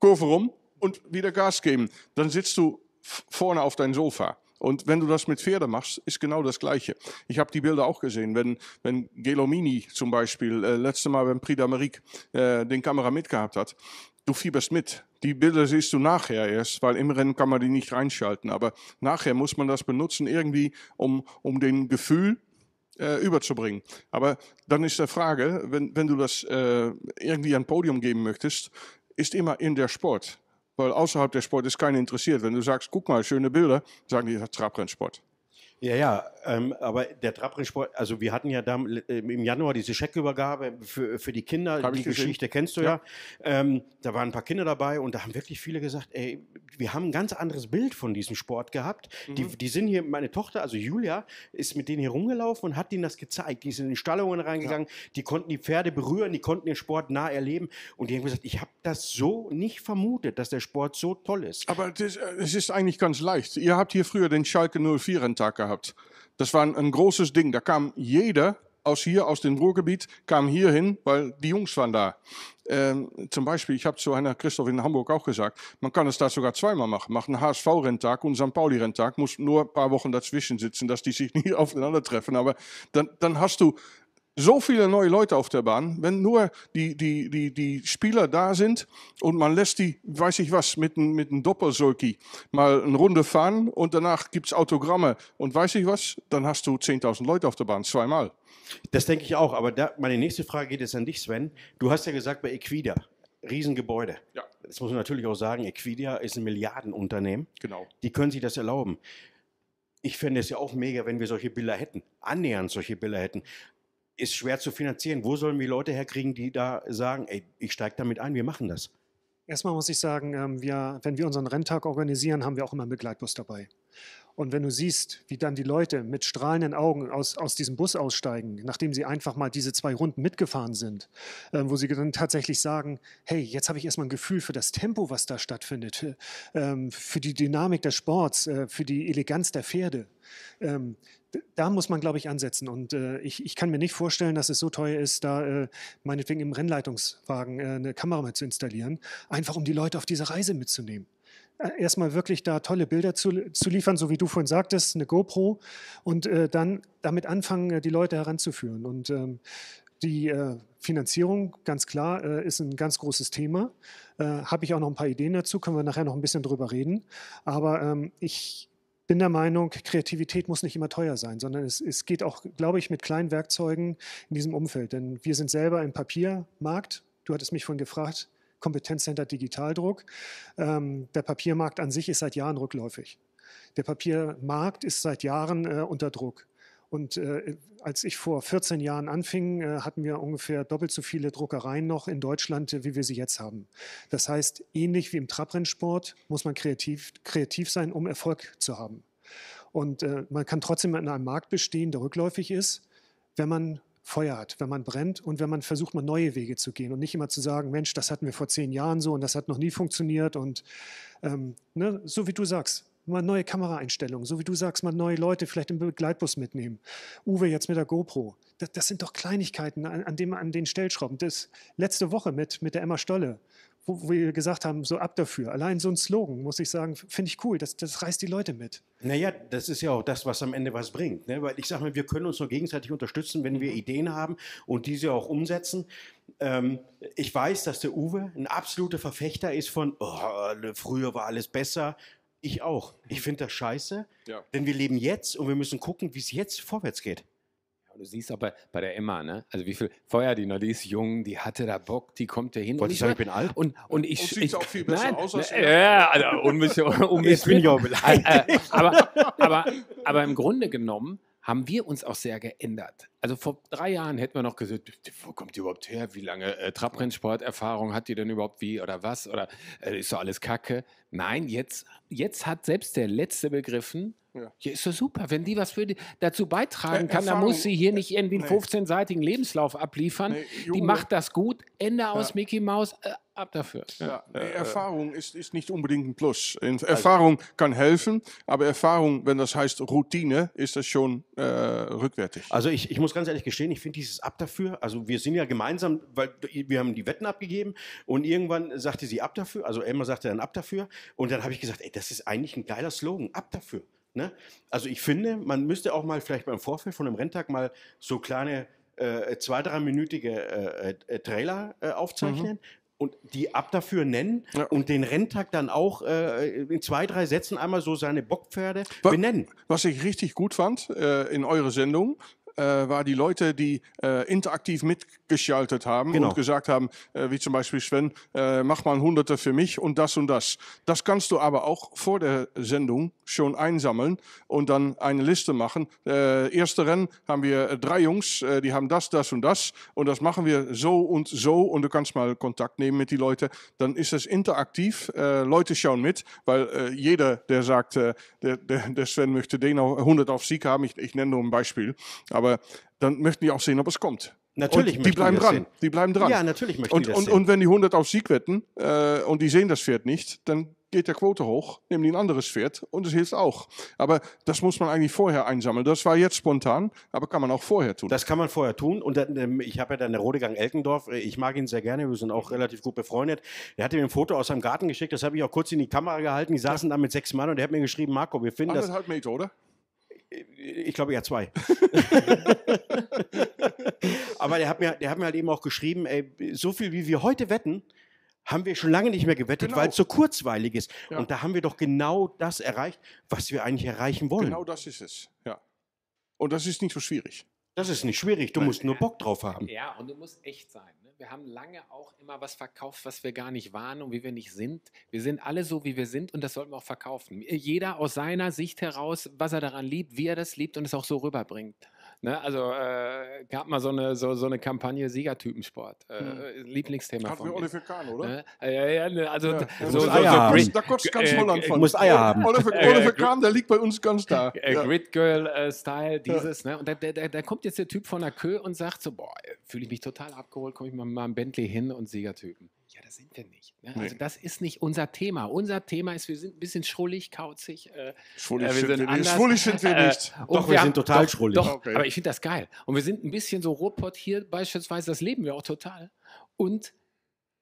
Kurve rum und wieder Gas geben. Dann sitzt du vorne auf dein Sofa. Und wenn du das mit Pferden machst, ist genau das Gleiche. Ich habe die Bilder auch gesehen, wenn, wenn Gelomini zum Beispiel, äh, letzte Mal, wenn Prix d'Amérique äh, den Kamera mitgehabt hat, du fieberst mit. Die Bilder siehst du nachher erst, weil im Rennen kann man die nicht reinschalten. Aber nachher muss man das benutzen irgendwie, um, um den Gefühl äh, überzubringen. Aber dann ist der Frage, wenn, wenn du das äh, irgendwie ein Podium geben möchtest, ist immer in der Sport. Weil außerhalb der Sport ist keiner interessiert. Wenn du sagst, guck mal, schöne Bilder, sagen die, das ist Trabrennsport. Ja, ja, ähm, aber der Trappensport, also wir hatten ja da, äh, im Januar diese Scheckübergabe für, für die Kinder, Hab die Geschichte gesehen. kennst du ja. ja. Ähm, da waren ein paar Kinder dabei und da haben wirklich viele gesagt, ey, wir haben ein ganz anderes Bild von diesem Sport gehabt. Mhm. Die, die sind hier, meine Tochter, also Julia, ist mit denen hier rumgelaufen und hat ihnen das gezeigt. Die sind in Stallungen reingegangen, ja. die konnten die Pferde berühren, die konnten den Sport nah erleben und die haben gesagt, ich habe das so nicht vermutet, dass der Sport so toll ist. Aber äh, es ist, ist eigentlich ganz leicht. Ihr habt hier früher den Schalke 04-Tag gehabt gehabt. Das war ein, großes Ding. Da kam jeder aus hier, aus dem Ruhrgebiet, kam hierhin, weil die Jungs waren da. Ähm, zum Beispiel, ich habe zu einer Christoph in Hamburg auch gesagt, man kann es da sogar zweimal machen. Machen HSV-Renntag und einen St. Pauli-Renntag, muss nur ein paar Wochen dazwischen sitzen, dass die sich nie aufeinander treffen. Aber dann, dann hast du so viele neue Leute auf der Bahn, wenn nur die, die, die, die Spieler da sind und man lässt die, weiß ich was, mit, mit einem Doppelsulki mal eine Runde fahren und danach gibt es Autogramme und weiß ich was, dann hast du 10.000 Leute auf der Bahn, zweimal. Das denke ich auch, aber da, meine nächste Frage geht jetzt an dich, Sven. Du hast ja gesagt, bei Equida, Riesengebäude. Ja. Das muss man natürlich auch sagen, Equidia ist ein Milliardenunternehmen. Genau. Die können sich das erlauben. Ich fände es ja auch mega, wenn wir solche Bilder hätten, annähernd solche Bilder hätten ist schwer zu finanzieren. Wo sollen wir Leute herkriegen, die da sagen, ey, ich steige damit ein, wir machen das? Erstmal muss ich sagen, ähm, wir, wenn wir unseren Renntag organisieren, haben wir auch immer einen Begleitbus dabei. Und wenn du siehst, wie dann die Leute mit strahlenden Augen aus, aus diesem Bus aussteigen, nachdem sie einfach mal diese zwei Runden mitgefahren sind, äh, wo sie dann tatsächlich sagen, hey, jetzt habe ich erstmal ein Gefühl für das Tempo, was da stattfindet, äh, für die Dynamik des Sports, äh, für die Eleganz der Pferde. Ähm, da muss man, glaube ich, ansetzen. Und äh, ich, ich, kann mir nicht vorstellen, dass es so teuer ist, da äh, meinetwegen im Rennleitungswagen äh, eine Kamera mit zu installieren, einfach um die Leute auf diese Reise mitzunehmen. Äh, erstmal wirklich da tolle Bilder zu, zu liefern, so wie du vorhin sagtest, eine GoPro und äh, dann damit anfangen, äh, die Leute heranzuführen. Und ähm, die Finanzierung, ganz klar, ist ein ganz großes Thema. Habe ich auch noch ein paar Ideen dazu, können wir nachher noch ein bisschen drüber reden. Aber ähm, ich, bin der Meinung, Kreativität muss nicht immer teuer sein, sondern es, es geht auch, glaube ich, mit kleinen Werkzeugen in diesem Umfeld. Denn wir sind selber im Papiermarkt. Du hattest mich vorhin gefragt, Kompetenzcenter Digitaldruck. Ähm, der Papiermarkt an sich ist seit Jahren rückläufig. Der Papiermarkt ist seit Jahren äh, unter Druck. Und äh, als ich vor 14 Jahren anfing, äh, hatten wir ungefähr doppelt so viele Druckereien noch in Deutschland, äh, wie wir sie jetzt haben. Das heißt, ähnlich wie im Trabrennsport muss man kreativ, kreativ sein, um Erfolg zu haben. Und äh, man kann trotzdem in einem Markt bestehen, der rückläufig ist, wenn man Feuer hat, wenn man brennt und wenn man versucht, mal neue Wege zu gehen und nicht immer zu sagen, Mensch, das hatten wir vor zehn Jahren so und das hat noch nie funktioniert und ähm, ne, so wie du sagst, mal neue Kameraeinstellungen, so wie du sagst, mal neue Leute vielleicht im Begleitbus mitnehmen. Uwe jetzt mit der GoPro. Das, das sind doch Kleinigkeiten an, an, dem, an den Stellschrauben. Das letzte Woche mit, mit der Emma Stolle, wo, wo wir gesagt haben, so ab dafür. Allein so ein Slogan, muss ich sagen, finde ich cool. Das, das reißt die Leute mit. Naja, das ist ja auch das, was am Ende was bringt. Ne? Weil ich sage mal, wir können uns nur gegenseitig unterstützen, wenn wir mhm. Ideen haben und diese auch umsetzen. Ähm, ich weiß, dass der Uwe ein absoluter Verfechter ist von, oh, früher war alles besser. Ich auch. Ich finde das scheiße, ja. denn wir leben jetzt und wir müssen gucken, wie es jetzt vorwärts geht. du siehst aber bei der Emma, ne? Also wie viel Feuerdiener, die noch, die ist jung, die hatte da Bock, die kommt da hin. Wollte ich sagen, ich bin alt? Und, und ich... Und sieht auch viel besser nein, aus ne, als... Ja, also, unmiss, unmiss, Jetzt bin ich auch beleidigt. Äh, aber, aber, aber im Grunde genommen haben wir uns auch sehr geändert. Also vor drei Jahren hätten wir noch gesagt, wo kommt die überhaupt her? Wie lange äh, Trabrennsporterfahrung hat die denn überhaupt wie oder was? Oder äh, ist so alles Kacke? Nein, jetzt, jetzt hat selbst der Letzte begriffen, ja. Hier ist so super. Wenn die was für die, dazu beitragen äh, kann, dann muss sie hier nicht irgendwie einen nee. 15-seitigen Lebenslauf abliefern. Nee, die macht das gut. Ende ja. aus Mickey Mouse. Äh, ab dafür. Ja, ja. Erfahrung ist, ist nicht unbedingt ein Plus. Also Erfahrung also. kann helfen, aber Erfahrung, wenn das heißt Routine, ist das schon äh, rückwärtig. Also ich, ich muss ganz ehrlich gestehen, ich finde dieses ab dafür, also wir sind ja gemeinsam, weil wir haben die Wetten abgegeben und irgendwann sagte sie ab dafür, also Emma sagte dann ab dafür und dann habe ich gesagt, ey, das ist eigentlich ein geiler Slogan, ab dafür. Ne? Also ich finde, man müsste auch mal vielleicht beim Vorfeld von einem Renntag mal so kleine äh, zwei, dreiminütige äh, äh, äh Trailer äh, mhm. aufzeichnen. Mhm. Und die ab dafür nennen ja. und den Renntag dann auch äh, in zwei, drei Sätzen einmal so seine Bockpferde was, benennen. Was ich richtig gut fand in eurer Sendung, äh, war die Leute, die äh, interaktiv mitgeschaltet haben genau. und gesagt haben, äh, wie zum Beispiel Sven, äh, mach mal ein Hunderter für mich und das und das. Das kannst du aber auch vor der Sendung schon einsammeln und dann eine Liste machen. Äh, erste Rennen haben wir äh, drei Jungs, äh, die haben das, das und das und das machen wir so und so und du kannst mal Kontakt nehmen mit die Leute. Dann ist es interaktiv. Äh, Leute schauen mit, weil äh, jeder, der sagt, äh, der, der, der Sven möchte den 100 auf Sieg haben, ich, ich nenne nur ein Beispiel, aber aber dann möchten die auch sehen, ob es kommt. Natürlich und die bleiben dran. Sehen. Die bleiben dran. Ja, natürlich möchten und, die das und, sehen. und wenn die 100 auf Sieg wetten äh, und die sehen das Pferd nicht, dann geht der Quote hoch, nehmen die ein anderes Pferd und es hilft auch. Aber das muss man eigentlich vorher einsammeln. Das war jetzt spontan, aber kann man auch vorher tun. Das kann man vorher tun. Und dann, ähm, ich habe ja dann der Rodegang Elkendorf, äh, ich mag ihn sehr gerne, wir sind auch relativ gut befreundet. Er hat mir ein Foto aus seinem Garten geschickt, das habe ich auch kurz in die Kamera gehalten. Die saßen ja. da mit sechs Mann und der hat mir geschrieben, Marco, wir finden Anderthalb das... Meter, oder? Ich glaube, ja, zwei. Aber der hat, mir, der hat mir halt eben auch geschrieben, ey, so viel wie wir heute wetten, haben wir schon lange nicht mehr gewettet, genau. weil es so kurzweilig ist. Ja. Und da haben wir doch genau das erreicht, was wir eigentlich erreichen wollen. Genau das ist es, ja. Und das ist nicht so schwierig. Das ist nicht schwierig, du musst nur Bock drauf haben. Ja, und du musst echt sein. Ne? Wir haben lange auch immer was verkauft, was wir gar nicht waren und wie wir nicht sind. Wir sind alle so, wie wir sind und das sollten wir auch verkaufen. Jeder aus seiner Sicht heraus, was er daran liebt, wie er das liebt und es auch so rüberbringt. Ne? Also äh, gab mal so eine, so, so eine Kampagne Siegertypensport. Äh, hm. Lieblingsthema Hat von mir. Oliver Kahn, oder? Ne? Äh, ja, ne, also ja. so, so, so Grid, da kommst ganz Holland äh, äh, von. Muss Eier haben. Oliver, Oliver äh, Kahn, der liegt bei uns ganz da. Ja. Grid Girl Style, dieses. Ne? Und da, da, da, kommt jetzt der Typ von der Kö und sagt so, boah, fühle ich mich total abgeholt, komme ich mal mit meinem Bentley hin und Siegertypen. Ja, das sind wir nicht. Ne? Nee. Also das ist nicht unser Thema. Unser Thema ist, wir sind ein bisschen schrullig, kauzig. Äh, schrullig, äh, wir sind, sind schrullig sind wir äh, nicht. Äh, doch, wir, haben, sind total doch, schrullig. Doch, okay. Aber ich finde das geil. Und wir sind ein bisschen so Robot hier beispielsweise, das leben wir auch total. Und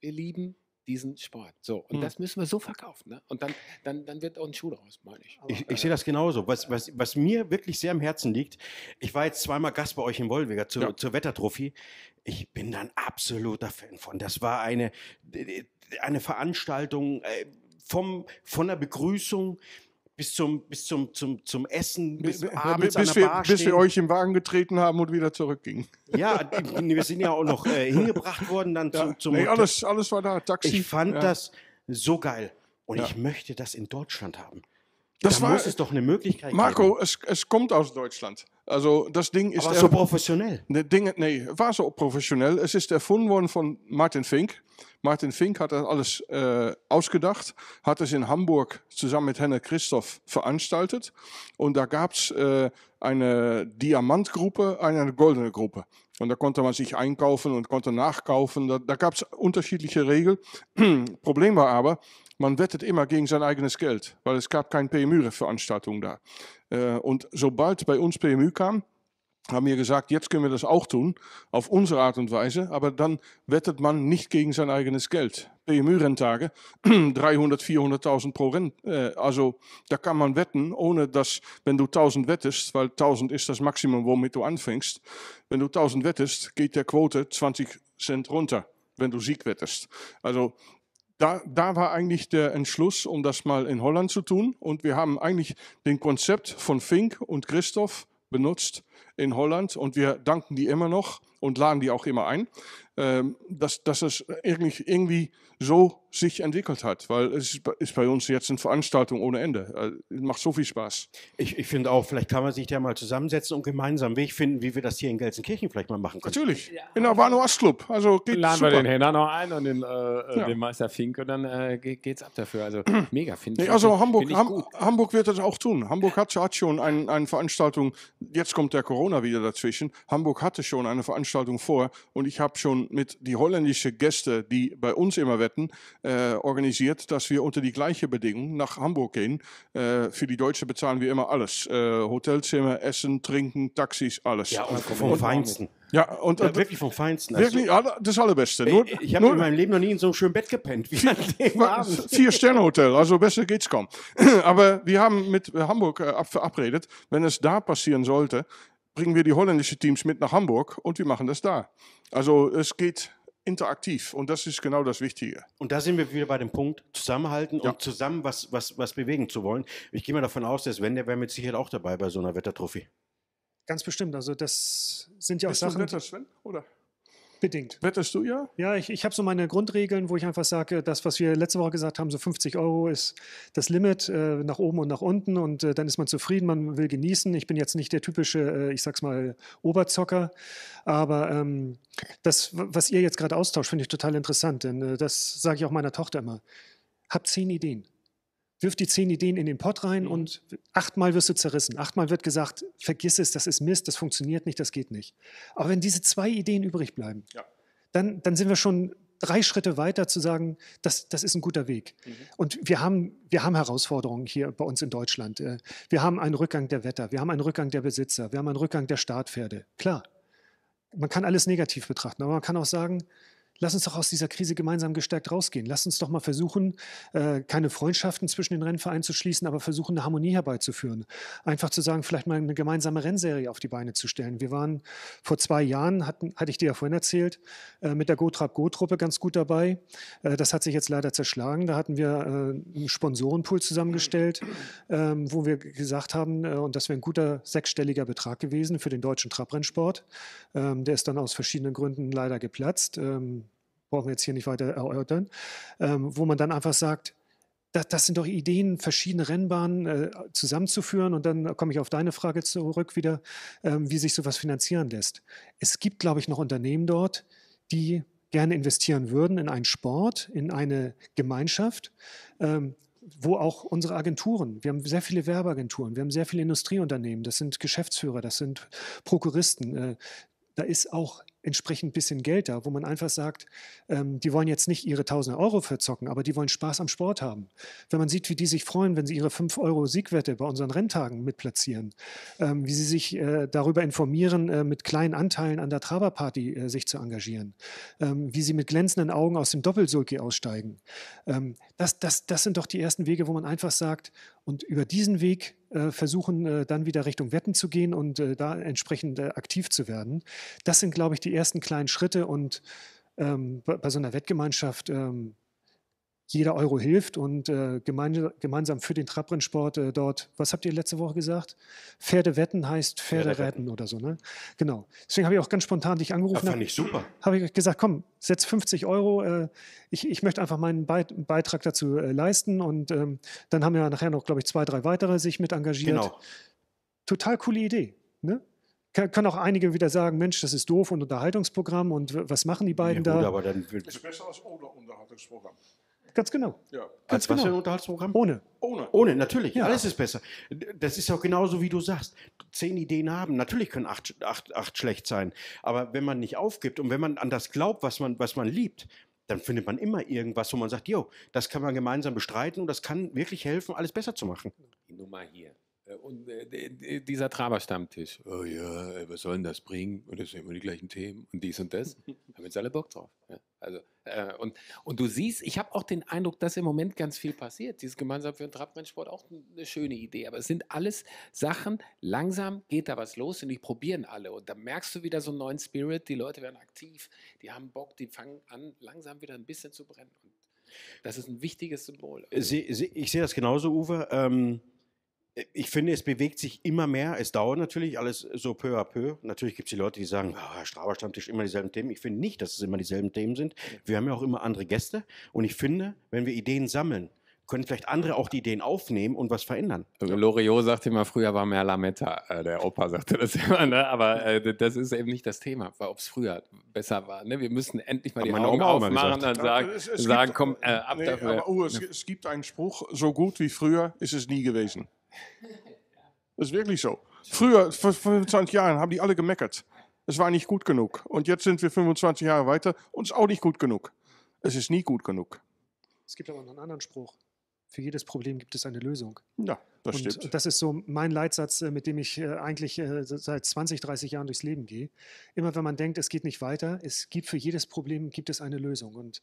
wir lieben diesen Sport. So, und hm. das müssen wir so verkaufen. Ne? Und dann, dann, dann wird auch ein Schuh daraus, meine ich. Aber, ich, ich äh, sehe das genauso. Was, was, was mir wirklich sehr am Herzen liegt, ich war jetzt zweimal Gast bei euch in Wollweger zu, ja. zur Wettertrophie. Ich bin da ein absoluter Fan von. Das war eine, eine Veranstaltung äh, vom, von der Begrüßung bis zum, bis zum, zum, zum Essen, bis B abends bis an der wir, Bar Bis wir euch im Wagen getreten haben und wieder zurückgingen. Ja, wir sind ja auch noch äh, hingebracht worden dann ja, zum, zum nee, alles, alles war da, Taxi. Ich fand ja. das so geil und ja. ich möchte das in Deutschland haben. Das da war, muss es doch eine Möglichkeit Marco, geben. es, es kommt aus Deutschland. Also das Ding ist... Aber so professionell. Ne, Ding, nee, war so professionell. Es ist erfunden worden von Martin Fink. Martin Fink hat das alles äh, ausgedacht, hat es in Hamburg zusammen mit Henne Christoph veranstaltet. Und da gab es äh, eine Diamantgruppe, eine goldene Gruppe. Und da konnte man sich einkaufen und konnte nachkaufen. Da, da gab es unterschiedliche Regeln. Problem war aber, man wettet immer gegen sein eigenes Geld, weil es gab keine PMU-Veranstaltung da. Äh, und sobald bei uns PMU kam, haben wir gesagt, jetzt können wir das auch tun, auf unsere Art und Weise, aber dann wettet man nicht gegen sein eigenes Geld. pmu rentage 300, 400.000 pro Renn. Äh, also da kann man wetten, ohne dass, wenn du 1000 wettest, weil 1000 ist das Maximum, womit du anfängst, wenn du 1000 wettest, geht der Quote 20 Cent runter, wenn du Sieg wettest. Also da, da, war eigentlich der Entschluss, um das mal in Holland zu tun. Und wir haben eigentlich den Konzept von Fink und Christoph benutzt in Holland und wir danken die immer noch und laden die auch immer ein, ähm, dass, dass es irgendwie, irgendwie so sich entwickelt hat, weil es ist bei uns jetzt eine Veranstaltung ohne Ende. Es äh, macht so viel Spaß. Ich, ich finde auch, vielleicht kann man sich da mal zusammensetzen und gemeinsam einen Weg finden, wie wir das hier in Gelsenkirchen vielleicht mal machen können. Natürlich, in der Warnow Club. Also geht laden super. wir den Henner noch ein und den, äh, äh, ja. den Meister Fink und dann äh, es ab dafür. Also mega, finde ich. Also Hamburg, ich Ham, Hamburg wird das auch tun. Hamburg hat, hat schon eine Veranstaltung, jetzt kommt der Corona wieder dazwischen. Hamburg hatte schon eine Veranstaltung Veranstaltung vor und ich habe schon mit die holländischen Gäste, die bei uns immer wetten, äh, organisiert, dass wir unter die gleiche Bedingung nach Hamburg gehen. Äh, für die Deutsche bezahlen wir immer alles: äh, Hotelzimmer, Essen, Trinken, Taxis, alles. Ja, und also vom und, Feinsten. Ja, und, ja, äh, wirklich vom Feinsten. Also, wirklich, das Allerbeste. Nur, ich, habe in meinem Leben noch nie in so einem schönen Bett gepennt wie an dem Abend. Vier-Sterne-Hotel, also besser geht's kaum. Aber wir haben mit Hamburg äh, verabredet, wenn es da passieren sollte, bringen wir die holländischen Teams mit nach Hamburg und wir machen das da. Also es geht interaktiv und das ist genau das Wichtige. Und da sind wir wieder bei dem Punkt, zusammenhalten ja. und zusammen was, was, was bewegen zu wollen. Ich gehe mal davon aus, dass wenn der wäre mit Sicherheit auch dabei bei so einer Wettertrophie. Ganz bestimmt. Also das sind ja auch ist Sachen. Du Wetter, Sven, oder? Bedingt. Wetterst du ja? Ja, ich, ich habe so meine Grundregeln, wo ich einfach sage, das, was wir letzte Woche gesagt haben, so 50 Euro ist das Limit äh, nach oben und nach unten und äh, dann ist man zufrieden, man will genießen. Ich bin jetzt nicht der typische, äh, ich sag's mal, Oberzocker, aber ähm, das, was ihr jetzt gerade austauscht, finde ich total interessant, denn äh, das sage ich auch meiner Tochter immer. Hab zehn Ideen wirf die zehn Ideen in den Pott rein mhm. und achtmal wirst du zerrissen. Achtmal wird gesagt, vergiss es, das ist Mist, das funktioniert nicht, das geht nicht. Aber wenn diese zwei Ideen übrig bleiben, ja. dann, dann sind wir schon drei Schritte weiter zu sagen, das, das ist ein guter Weg. Mhm. Und wir haben, wir haben Herausforderungen hier bei uns in Deutschland. Äh, wir haben einen Rückgang der Wetter, wir haben einen Rückgang der Besitzer, wir haben einen Rückgang der Startpferde. Klar, man kann alles negativ betrachten, aber man kann auch sagen, lass uns doch aus dieser Krise gemeinsam gestärkt rausgehen. Lass uns doch mal versuchen, äh, keine Freundschaften zwischen den Rennvereinen zu schließen, aber versuchen, eine Harmonie herbeizuführen. Einfach zu sagen, vielleicht mal eine gemeinsame Rennserie auf die Beine zu stellen. Wir waren vor zwei Jahren, hatten, hatte ich dir ja vorhin erzählt, äh, mit der GoTrap-Go-Truppe ganz gut dabei. Äh, das hat sich jetzt leider zerschlagen. Da hatten wir einen Sponsorenpool zusammengestellt, ähm, wo wir gesagt haben, und das wäre ein guter sechsstelliger Betrag gewesen für den deutschen Trabrennsport. Ähm, der ist dann aus verschiedenen Gründen leider geplatzt. Ähm, brauchen wir jetzt hier nicht weiter erörtern, ähm, wo man dann einfach sagt, das, das, sind doch Ideen, verschiedene Rennbahnen äh, zusammenzuführen. Und dann komme ich auf deine Frage zurück wieder, ähm, wie sich sowas finanzieren lässt. Es gibt, glaube ich, noch Unternehmen dort, die gerne investieren würden in einen Sport, in eine Gemeinschaft. Ähm, wo auch unsere Agenturen, wir haben sehr viele Werbeagenturen, wir haben sehr viele Industrieunternehmen, das sind Geschäftsführer, das sind Prokuristen. Äh, da ist auch entsprechend ein bisschen Geld da, wo man einfach sagt, ähm, die wollen jetzt nicht ihre 1000 Euro verzocken, aber die wollen Spaß am Sport haben. Wenn man sieht, wie die sich freuen, wenn sie ihre 5 Euro Siegwette bei unseren Renntagen mitplatzieren, ähm, wie sie sich äh, darüber informieren, äh, mit kleinen Anteilen an der Traberparty äh, sich zu engagieren, ähm, wie sie mit glänzenden Augen aus dem Doppelsulki aussteigen. Ähm, das, das, das sind doch die ersten Wege, wo man einfach sagt, und über diesen Weg äh, versuchen äh, dann wieder Richtung Wetten zu gehen und äh, da entsprechend aktiv zu werden. Das sind, glaube ich, die ersten kleinen Schritte und ähm, bei, so einer Wettgemeinschaft ähm, jeder Euro hilft und äh, gemein, gemeinsam für den Trabrennsport äh, dort, was habt ihr letzte Woche gesagt? Pferde wetten heißt Pferde, Pferde retten. oder so, ne? Genau. Deswegen habe ich auch ganz spontan dich angerufen. Das fand ich super. Habe ich gesagt, komm, setz 50 Euro, äh, ich, ich möchte einfach meinen Beitrag dazu äh, leisten und ähm, dann haben ja nachher noch, glaube ich, zwei, drei weitere sich mit engagiert. Genau. Total coole Idee, ne? können auch einige wieder sagen, Mensch, das ist doof und Unterhaltungsprogramm und was machen die beiden ja, gut, da? Aber dann ist besser als ohne Unterhaltungsprogramm. Ganz genau. Ja. Ganz Als genau. was für ein Unterhaltsprogramm? Ohne. Ohne. Ohne, natürlich. Ja. Alles ist besser. Das ist auch genauso, wie du sagst. Zehn Ideen haben. Natürlich können acht, acht, acht schlecht sein. Aber wenn man nicht aufgibt und wenn man an das glaubt, was man, was man liebt, dann findet man immer irgendwas, wo man sagt, jo, das kann man gemeinsam bestreiten und das kann wirklich helfen, alles besser zu machen. Die Nummer hier. Äh, und äh, dieser Traber-Stammtisch, oh ja, äh, was soll denn das bringen? Und das sind immer die gleichen Themen und dies und das. Haben jetzt alle Bock drauf. Ja, also, äh, und, und du siehst, ich habe auch den Eindruck, dass im Moment ganz viel passiert. Dieses gemeinsam für den Trabrennsport auch eine schöne Idee. Aber es sind alles Sachen, langsam geht da was los und die probieren alle. Und da merkst du wieder so einen neuen Spirit, die Leute werden aktiv, die haben Bock, die fangen an, langsam wieder ein bisschen zu brennen. Und das ist ein wichtiges Symbol. Also. Ich sehe das genauso, Uwe. Ähm ich finde, es bewegt sich immer mehr. Es dauert natürlich alles so peu à peu. Natürlich gibt es die Leute, die sagen, oh, Straber Stammtisch, immer dieselben Themen. Ich finde nicht, dass es immer dieselben Themen sind. Wir haben ja auch immer andere Gäste. Und ich finde, wenn wir Ideen sammeln, können vielleicht andere auch die Ideen aufnehmen und was verändern. Also Loriot sagte immer, früher war mehr Lametta. Äh, der Opa sagte das immer, ne? aber äh, das ist eben nicht das Thema, ob es früher besser war. Ne? Wir müssen endlich mal aber die Augen Oma aufmachen und sagen, es, es sagen gibt, komm, äh, ab nee, dafür. Aber, oh, es, es gibt einen Spruch, so gut wie früher ist es nie gewesen. Das ist wirklich so. Früher, vor 25 Jahren, haben die alle gemeckert. Es war nicht gut genug. Und jetzt sind wir 25 Jahre weiter und es ist auch nicht gut genug. Es ist nie gut genug. Es gibt aber noch einen anderen Spruch. Für jedes Problem gibt es eine Lösung. Ja, das und stimmt. Das ist so mein Leitsatz, äh, mit dem ich äh, eigentlich äh, seit 20, 30 Jahren durchs Leben gehe. Immer wenn man denkt, es geht nicht weiter, es gibt für jedes Problem gibt es eine Lösung. Und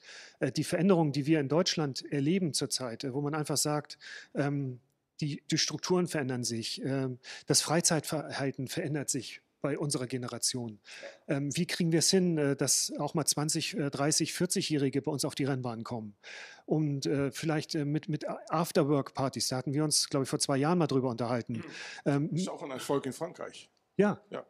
die Veränderungen, die wir in Deutschland erleben zurzeit, wo man einfach sagt, ähm, die, die Strukturen verändern sich, ähm, das Freizeitverhalten verändert sich bei unserer Generation. Ähm, wie kriegen wir es hin, äh, dass auch mal 20, 30, 40-Jährige bei uns auf die Rennbahn kommen? Und äh, vielleicht äh, mit, mit Afterwork-Partys, da hatten wir uns, glaube ich, vor zwei Jahren mal drüber unterhalten. Hm. Ähm, das ist auch ein Erfolg in Frankreich. Ja. ja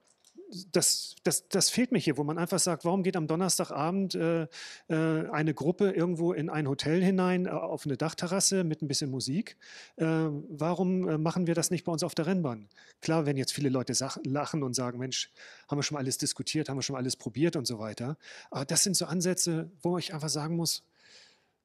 das, das, das fehlt mir hier, wo man einfach sagt, warum geht am Donnerstagabend äh, äh eine Gruppe irgendwo in ein Hotel hinein, äh, auf eine Dachterrasse mit ein bisschen Musik? Äh, warum äh, machen wir das nicht bei uns auf der Rennbahn? Klar, wenn jetzt viele Leute lachen und sagen, Mensch, haben wir schon alles diskutiert, haben wir schon alles probiert und so weiter. Aber das sind so Ansätze, wo ich einfach sagen muss,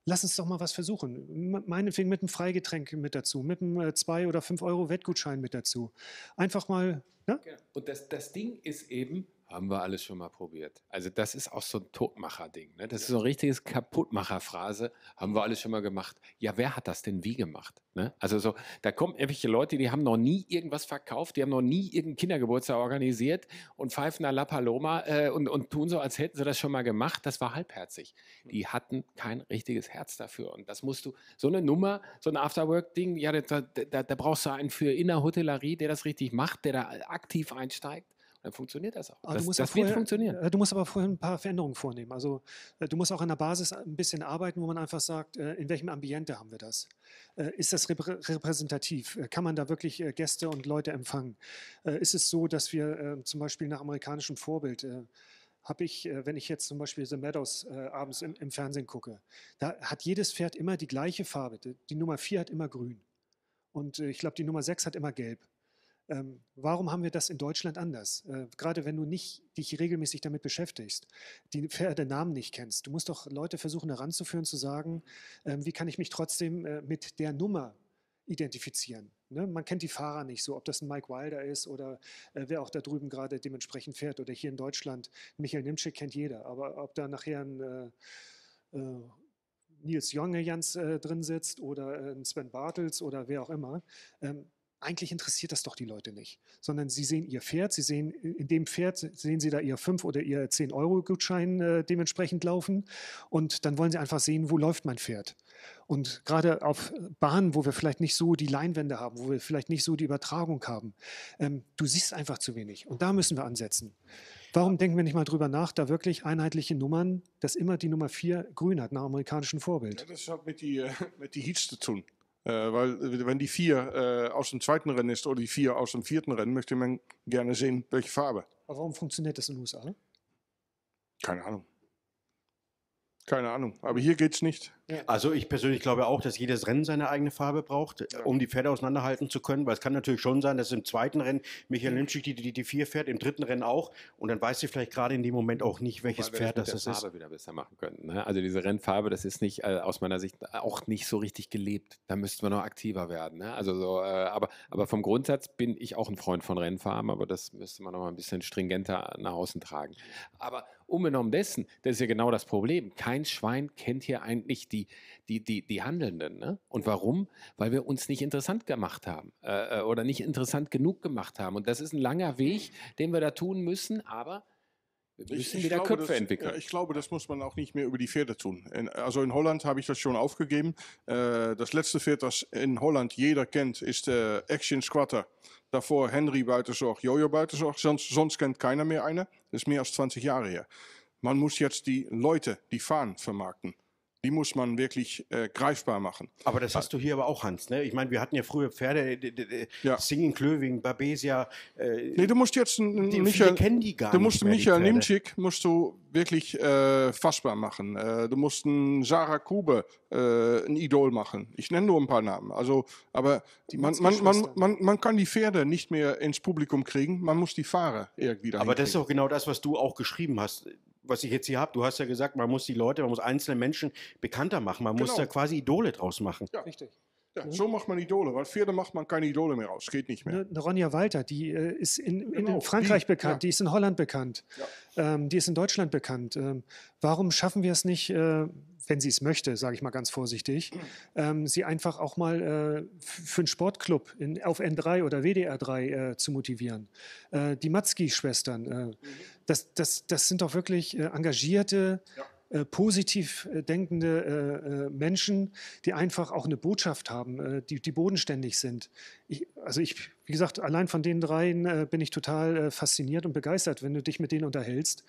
lass uns doch mal was versuchen. Meinetwegen mit einem Freigetränk mit dazu, mit einem 2- äh, oder 5-Euro-Wettgutschein mit dazu. Einfach mal. Ne? Genau. Und das, das Ding ist eben, haben wir alles schon mal probiert. Also das ist auch so ein Todmacher-Ding. Ne? Das ist so ein richtiges Kaputtmacher-Phrase. Haben wir alles schon mal gemacht. Ja, wer hat das denn wie gemacht? Ne? Also so, da kommen irgendwelche Leute, die haben noch nie irgendwas verkauft, die haben noch nie irgendeinen Kindergeburtstag organisiert und pfeifen da La Paloma äh, und, und tun so, als hätten sie das schon mal gemacht. Das war halbherzig. Hm. Die hatten kein richtiges Herz dafür. Und das musst du, so eine Nummer, so ein Afterwork-Ding, ja, da, da, da brauchst du einen für Innerhotellerie, der das richtig macht, der da aktiv einsteigt. Dann funktioniert das auch. Ah, aber das, das vorher, wird funktionieren. Äh, du musst aber vorher ein paar Veränderungen vornehmen. Also äh, du musst auch an der Basis ein bisschen arbeiten, wo man einfach sagt, äh, in welchem Ambiente haben wir das? Ist das repräsentativ? Kann man da wirklich Gäste und Leute empfangen? Ist es so, dass wir zum Beispiel nach amerikanischem Vorbild habe ich, wenn ich jetzt zum Beispiel The Meadows äh, abends im, im, Fernsehen gucke, da hat jedes Pferd immer die gleiche Farbe. Die Nummer 4 hat immer grün. Und äh, ich glaube, die Nummer 6 hat immer gelb. Ähm, warum haben wir das in Deutschland anders? Äh, gerade wenn du nicht dich regelmäßig damit beschäftigst, die Namen nicht kennst. Du musst doch Leute versuchen heranzuführen, zu sagen, ähm, wie kann ich mich trotzdem äh, mit der Nummer identifizieren. Ne? Man kennt die Fahrer nicht so, ob das ein Mike Wilder ist oder äh, wer auch da drüben gerade dementsprechend fährt oder hier in Deutschland. Michael Nimczyk kennt jeder, aber ob da nachher ein äh, äh, Nils Jonge Jans äh, drin sitzt oder äh, ein Sven Bartels oder wer auch immer, ähm, eigentlich interessiert das doch die Leute nicht, sondern sie sehen ihr Pferd, sie sehen äh, in dem Pferd sehen sie da ihr 5 oder ihr 10 Euro Gutschein äh, dementsprechend laufen und dann wollen sie einfach sehen, wo läuft mein Pferd. Und gerade auf Bahnen, wo wir vielleicht nicht so die Leinwände haben, wo wir vielleicht nicht so die Übertragung haben, ähm, du siehst einfach zu wenig und da müssen wir ansetzen. Warum denken wir nicht mal drüber nach, da wirklich einheitliche Nummern, dass immer die Nummer 4 grün hat, nach amerikanischem Vorbild? Ja, das hat mit die, äh, mit die Heats zu tun. Äh, weil äh, wenn die vier äh, aus dem zweiten Rennen ist oder die vier aus dem vierten Rennen, möchte man gerne sehen, welche Farbe. Aber warum funktioniert das in den USA? Keine Ahnung. Keine Ahnung. Aber hier geht es nicht. Also ich persönlich glaube auch, dass jedes Rennen seine eigene Farbe braucht, äh, um die Pferde auseinanderhalten zu können, weil es kann natürlich schon sein, dass im zweiten Rennen Michael Lindschig die, die, die vier fährt, im dritten Rennen auch und dann weiß sie vielleicht gerade in dem Moment auch nicht, welches Wobei Pferd das, das ist. Farbe wieder besser machen könnten. Ne? Also diese Rennfarbe, das ist nicht äh, aus meiner Sicht auch nicht so richtig gelebt. Da müssten wir noch aktiver werden. Ne? Also so, äh, aber, aber vom Grundsatz bin ich auch ein Freund von Rennfarben, aber das müsste man noch mal ein bisschen stringenter nach außen tragen. Aber unbenommen dessen, das ist ja genau das Problem. Kein Schwein kennt hier eigentlich die die, die, die, die Handelnden. Ne? Und warum? Weil wir uns nicht interessant gemacht haben äh, äh, oder nicht interessant genug gemacht haben. Und das ist ein langer Weg, den wir da tun müssen, aber wir müssen ich, ich wieder glaube, Köpfe das, entwickeln. Äh, ich glaube, das muss man auch nicht mehr über die Pferde tun. In, also in Holland habe ich das schon aufgegeben. Äh, das letzte Pferd, das in Holland jeder kennt, ist der äh, Action Squatter. Davor Henry Buitenzorg, Jojo Buitenzorg. Sonst, sonst kennt keiner mehr eine. Das ist mehr als 20 Jahre her. Man muss jetzt die Leute, die fahren, vermarkten die muss man wirklich äh, greifbar machen. Aber das äh, hast du hier aber auch, Hans. Ne? Ich meine, wir hatten ja früher Pferde, äh, ja. Singing Klöving, Babesia. Äh, nee, du musst jetzt einen die, Michael, kennen die gar du musst nicht Michael Nimczyk musst du wirklich äh, fassbar machen. Äh, du musst einen Sarah Kube äh, ein Idol machen. Ich nenne nur ein paar Namen. Also, aber man, man, man, man, man kann die Pferde nicht mehr ins Publikum kriegen. Man muss die Fahrer irgendwie da. Aber das ist auch genau das, was du auch geschrieben hast was ich jetzt hier habe, du hast ja gesagt, man muss die Leute, man muss einzelne Menschen bekannter machen, man genau. muss da quasi Idole draus machen. Ja, richtig. Ja, mhm. so macht man Idole, weil Pferde macht man keine Idole mehr aus, geht nicht mehr. Eine ne, Ronja Walter, die äh, ist in, in genau, Frankreich die, bekannt, ja. die ist in Holland bekannt, ja. ähm, die ist in Deutschland bekannt. Ähm, warum schaffen wir es nicht, äh, wenn sie es möchte, sage ich mal ganz vorsichtig, mhm. ähm, sie einfach auch mal äh, für einen Sportclub in, auf N3 oder WDR3 äh, zu motivieren. Äh, die Matzki-Schwestern, äh, mhm. das, das, das sind doch wirklich äh, engagierte, ja. Äh, positiv äh, denkende äh, Menschen, die einfach auch eine Botschaft haben, die, die bodenständig sind. Ich, also ich wie gesagt, allein von den dreien äh, bin ich total äh, fasziniert und begeistert, wenn du dich mit denen unterhältst.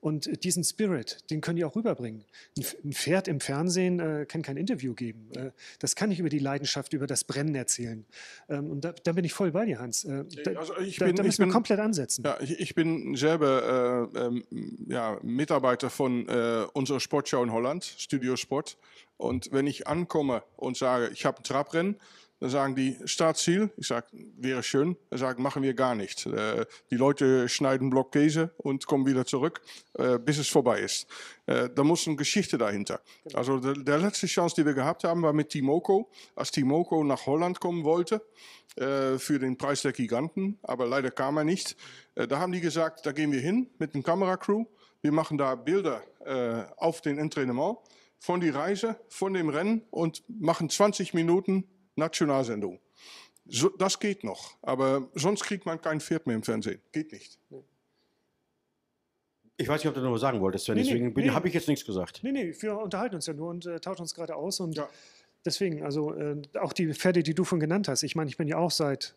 Und äh, diesen Spirit, den können die auch rüberbringen. Ein, ein Pferd im Fernsehen äh, kann kein Interview geben. Äh, das kann ich über die Leidenschaft, über das Brennen erzählen. Ähm, und da, da, bin ich voll bei dir, Hans. Äh, da, also ich bin, da, da müssen bin, wir komplett ansetzen. Ja, ich, ich bin selber ähm, ja, Mitarbeiter von unserer Sportschau in Holland, Studio Sport. Und wenn ich ankomme und sage, ich habe ein Trabrennen, dann sagen die Staatsziel, ich sage, wäre schön, dann sagen, machen wir gar nicht. Eh, die Leute schneiden Block Käse und kommen wieder zurück, eh, bis es vorbei ist. Eh, da muss eine Geschichte dahinter. Also der, letzte Chance, die wir gehabt haben, war mit Timoko. Als Timoko nach Holland kommen wollte, für den Preis der Giganten, aber leider kam er nicht, da haben die gesagt, da gehen wir hin mit einem Kameracrew, wir machen da Bilder auf den Entrainement von der Reise, von dem Rennen und machen 20 Minuten Nationalsendung. So, das geht noch, aber sonst kriegt man kein Pferd mehr im Fernsehen. Geht nicht. Ich weiß nicht, ob du noch was sagen wolltest, Nee, deswegen nee, habe ich jetzt nichts gesagt. Nee, nee, wir unterhalten uns ja nur und äh, tauschen uns gerade aus. Und ja. deswegen, also äh, auch die Pferde, die du von genannt hast. Ich meine, ich bin ja auch seit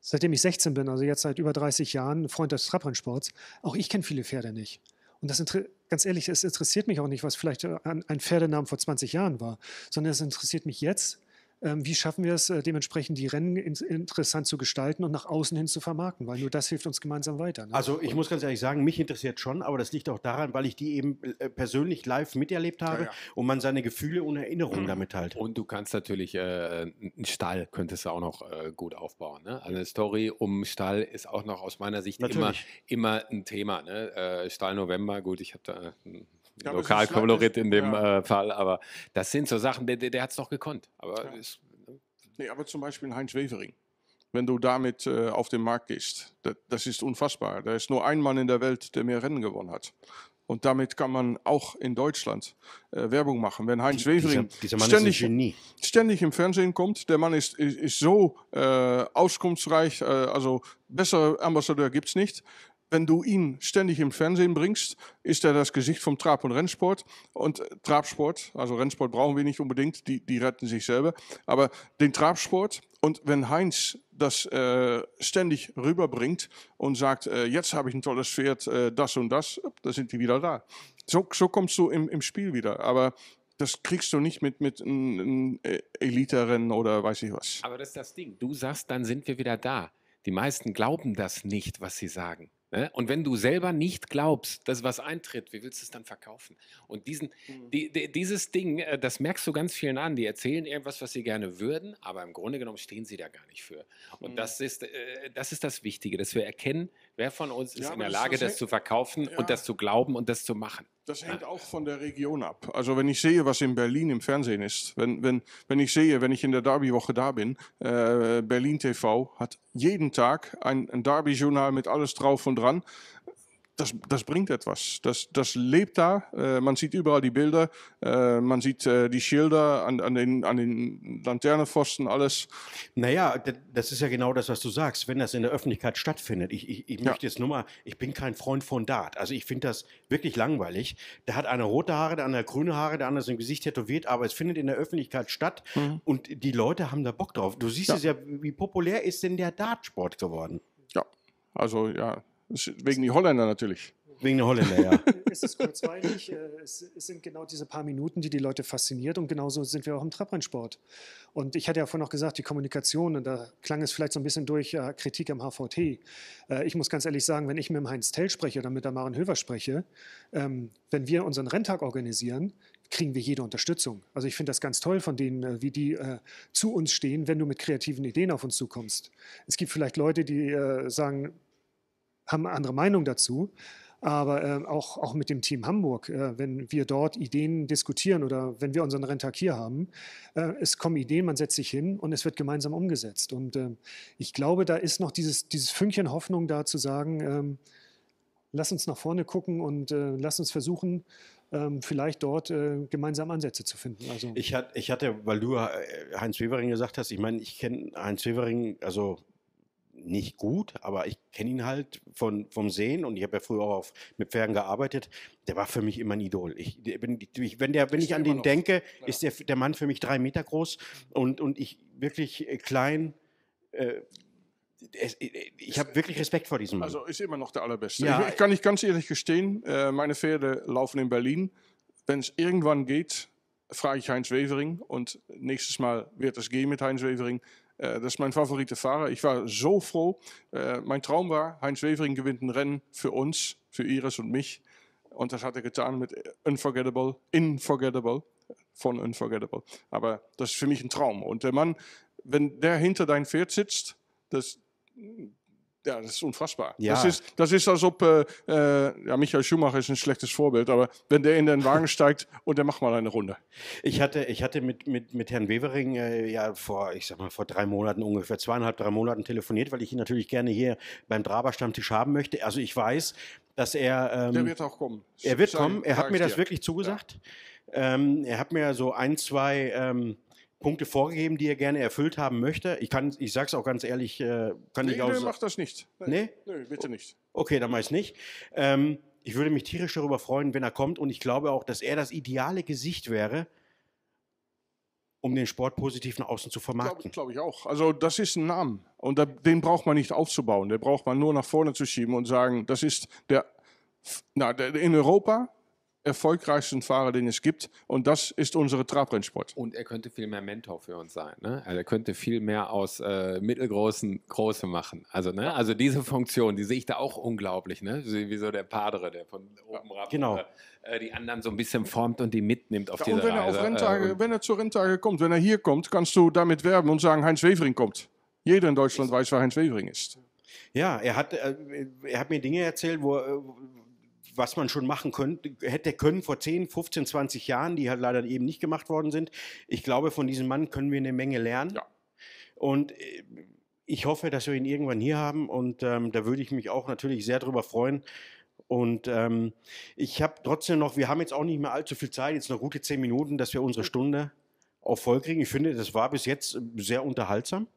seitdem ich 16 bin, also jetzt seit über 30 Jahren, Freund des Trabrennsports. Auch ich kenne viele Pferde nicht. Und das ganz ehrlich, es interessiert mich auch nicht, was vielleicht äh, ein Pferdenamen vor 20 Jahren war, sondern es interessiert mich jetzt, ähm, wie schaffen wir es, äh, dementsprechend die Rennen interessant zu gestalten und nach außen hin zu vermarkten, weil nur das hilft uns gemeinsam weiter. Ne? Also ich muss ganz ehrlich sagen, mich interessiert schon, aber das liegt auch daran, weil ich die eben äh, persönlich live miterlebt habe ja, ja. und man seine Gefühle und Erinnerungen mhm. damit halt. Und du kannst natürlich äh, einen Stall könntest du auch noch äh, gut aufbauen. Ne? Also eine Story um Stall ist auch noch aus meiner Sicht immer, immer ein Thema. Ne? Äh, Stall November, gut, ich habe da hm, Lokalkolorit in dem ja. äh, Fall, aber das sind so Sachen, der, der, der hat es doch gekonnt. Aber, ja. ist, ne? nee, aber zum Beispiel Heinz Wevering, wenn du damit äh, auf den Markt gehst, das, das ist unfassbar. Da ist nur ein Mann in der Welt, der mehr Rennen gewonnen hat. Und damit kann man auch in Deutschland äh, Werbung machen. Wenn Heinz Wevering dieser, dieser ständig, ständig, im Fernsehen kommt, der Mann ist, ist, ist so äh, auskunftsreich, äh, also besser Ambassadeur gibt es nicht wenn du ihn ständig im Fernsehen bringst, ist er das Gesicht vom Trab- und Rennsport. Und äh, Trabsport, also Rennsport brauchen wir nicht unbedingt, die, die retten sich selber, aber den Trabsport. Und wenn Heinz das äh, ständig rüberbringt und sagt, äh, jetzt habe ich ein tolles Pferd, äh, das und das, da sind die wieder da. So, so kommst du im, im Spiel wieder. Aber das kriegst du nicht mit, mit einem äh, Eliterennen oder weiß ich was. Aber das ist das Ding. Du sagst, dann sind wir wieder da. Die meisten glauben das nicht, was sie sagen. Ne? Und wenn du selber nicht glaubst, dass was eintritt, wie willst du es dann verkaufen? Und diesen, mhm. die, die, dieses Ding, äh, das merkst du ganz vielen an, die erzählen irgendwas, was sie gerne würden, aber im Grunde genommen stehen sie da gar nicht für. Und mhm. das, ist, äh, das ist das Wichtige, dass wir erkennen, wer von uns ja, ist in der Lage, das, das, zu verkaufen ja. und das zu glauben und das zu machen. Das hängt auch von der Region ab. Also wenn ich sehe, was in Berlin im Fernsehen ist, wenn, wenn, wenn ich sehe, wenn ich in der Derbywoche da bin, äh, Berlin TV hat jeden Tag ein, ein Derby-Journal mit alles drauf und dran das, das bringt etwas. Das, das lebt da. Äh, man sieht überall die Bilder, äh, man sieht äh, die Schilder an, an, den, an den Laternenpfosten, alles. Naja, das ist ja genau das, was du sagst, wenn das in der Öffentlichkeit stattfindet. Ich, ich, ich möchte jetzt nur mal, ich bin kein Freund von Dart. Also ich finde das wirklich langweilig. Da hat einer rote Haare, der andere grüne Haare, der andere ist im Gesicht tätowiert, aber es findet in der Öffentlichkeit statt mhm. und die Leute haben da Bock drauf. Du siehst ja. es ja, wie populär ist denn der Dartsport geworden? Ja, also ja, Wegen die Holländer natürlich. Wegen der Holländer, ja. es ist kurzweilig. Äh, es sind genau diese paar Minuten, die die Leute fasziniert. Und genauso sind wir auch im Trabrennsport. Und ich hatte ja vorhin auch gesagt, die Kommunikation, und da klang es vielleicht so ein bisschen durch äh, Kritik am HVT. Äh, ich muss ganz ehrlich sagen, wenn ich mit dem Heinz Tell spreche oder mit der Maren Höver spreche, ähm, wenn wir unseren Renntag organisieren, kriegen wir jede Unterstützung. Also ich finde das ganz toll von denen, äh, wie die äh, zu uns stehen, wenn du mit kreativen Ideen auf uns zukommst. Es gibt vielleicht Leute, die äh, sagen, haben andere Meinung dazu. Aber äh, auch, auch mit dem Team Hamburg, äh, wenn wir dort Ideen diskutieren oder wenn wir unseren Renntag hier haben, äh, es kommen Ideen, man setzt sich hin und es wird gemeinsam umgesetzt. Und ähm, ich glaube, da ist noch dieses, dieses Fünkchen Hoffnung da zu sagen, ähm, lass uns nach vorne gucken und äh, lass uns versuchen, ähm, vielleicht dort äh, gemeinsam Ansätze zu finden. Also ich, hat, ich hatte, weil du äh, Heinz Wevering gesagt hast, ich meine, ich kenne Heinz Wevering, also nicht gut, aber ich kenne ihn halt von, vom Sehen und ich habe ja früher auch auf, mit Pferden gearbeitet. Der war für mich immer ein Idol. Ich, wenn, ich, wenn, der, wenn ich an den denke, ja. ist der, der Mann für mich drei Meter groß und, und ich wirklich äh, klein. Äh, äh ich habe wirklich Respekt vor diesem Mann. Also ist immer noch der allerbeste. Ja. Ich, ich kann nicht ganz ehrlich gestehen, äh, meine Pferde laufen in Berlin. Wenn es irgendwann geht, frage ich Heinz Wevering und nächstes Mal wird es gehen mit Heinz Wevering. Äh, das ist mein favoriter Fahrer. Ich war so froh. Äh, mein Traum war, Heinz Wevering gewinnt ein Rennen für uns, für Iris und mich. Und das hat er getan mit Unforgettable, Unforgettable von Unforgettable. Aber das ist für mich ein Traum. Und der Mann, wenn der hinter dein Pferd sitzt, das, ja, das ist unfassbar. Ja. Das, ist, das ist, als ob, äh, äh, ja, Michael Schumacher ist ein schlechtes Vorbild, aber wenn der in den Wagen steigt und der macht mal eine Runde. Ich hatte, ich hatte mit, mit, mit Herrn Wevering äh, ja vor, ich sag mal, vor drei Monaten ungefähr, zweieinhalb, drei Monaten telefoniert, weil ich ihn natürlich gerne hier beim Draber-Stammtisch haben möchte. Also ich weiß, dass er. Ähm, der wird auch kommen. Er wird Sei, kommen. Er hat mir das dir. wirklich zugesagt. Ja. Ähm, er hat mir so ein, zwei. Ähm, Punkte vorgegeben, die er gerne erfüllt haben möchte. Ich kann, ich sag's auch ganz ehrlich, äh, kann nee, ich auch. Nee, mach das nicht. Nein. Nee? Nee, bitte nicht. Okay, dann mach ich's nicht. Ähm, ich würde mich tierisch darüber freuen, wenn er kommt und ich glaube auch, dass er das ideale Gesicht wäre, um den Sport positiv nach außen zu vermarkten. Glaube glaub ich auch. Also das ist ein Name und da, den braucht man nicht aufzubauen. Den braucht man nur nach vorne zu schieben und sagen, das ist der, na, der in Europa erfolgreichsten Fahrer, den es gibt. Und das ist unsere Trabrennsport. Und er könnte viel mehr Mentor für uns sein. Ne? Also er könnte viel mehr aus äh, mittelgroßen Große machen. Also, ne? also diese Funktion, die sehe ich da auch unglaublich. Ne? Wie so der Padre, der von oben ja, genau. äh, die anderen so ein bisschen formt und die mitnimmt auf ja, diese wenn er Reise. Auf Renntage, äh, wenn er zu Renntage kommt, wenn er hier kommt, kannst du damit werben und sagen, Heinz Wevering kommt. Jeder in Deutschland weiß, wer Heinz Wevering ist. Ja, er hat, äh, er hat mir Dinge erzählt, wo, äh, was man schon machen könnte, hätte können vor 10, 15, 20 Jahren, die halt leider eben nicht gemacht worden sind. Ich glaube, von diesem Mann können wir eine Menge lernen. Ja. Und äh, ich hoffe, dass wir ihn irgendwann hier haben und ähm, da würde ich mich auch natürlich sehr drüber freuen. Und ähm, ich habe trotzdem noch, wir haben jetzt auch nicht mehr allzu viel Zeit, jetzt noch gute zehn Minuten, dass wir unsere Stunde auch voll kriegen. Ich finde, das war bis jetzt äh, sehr unterhaltsam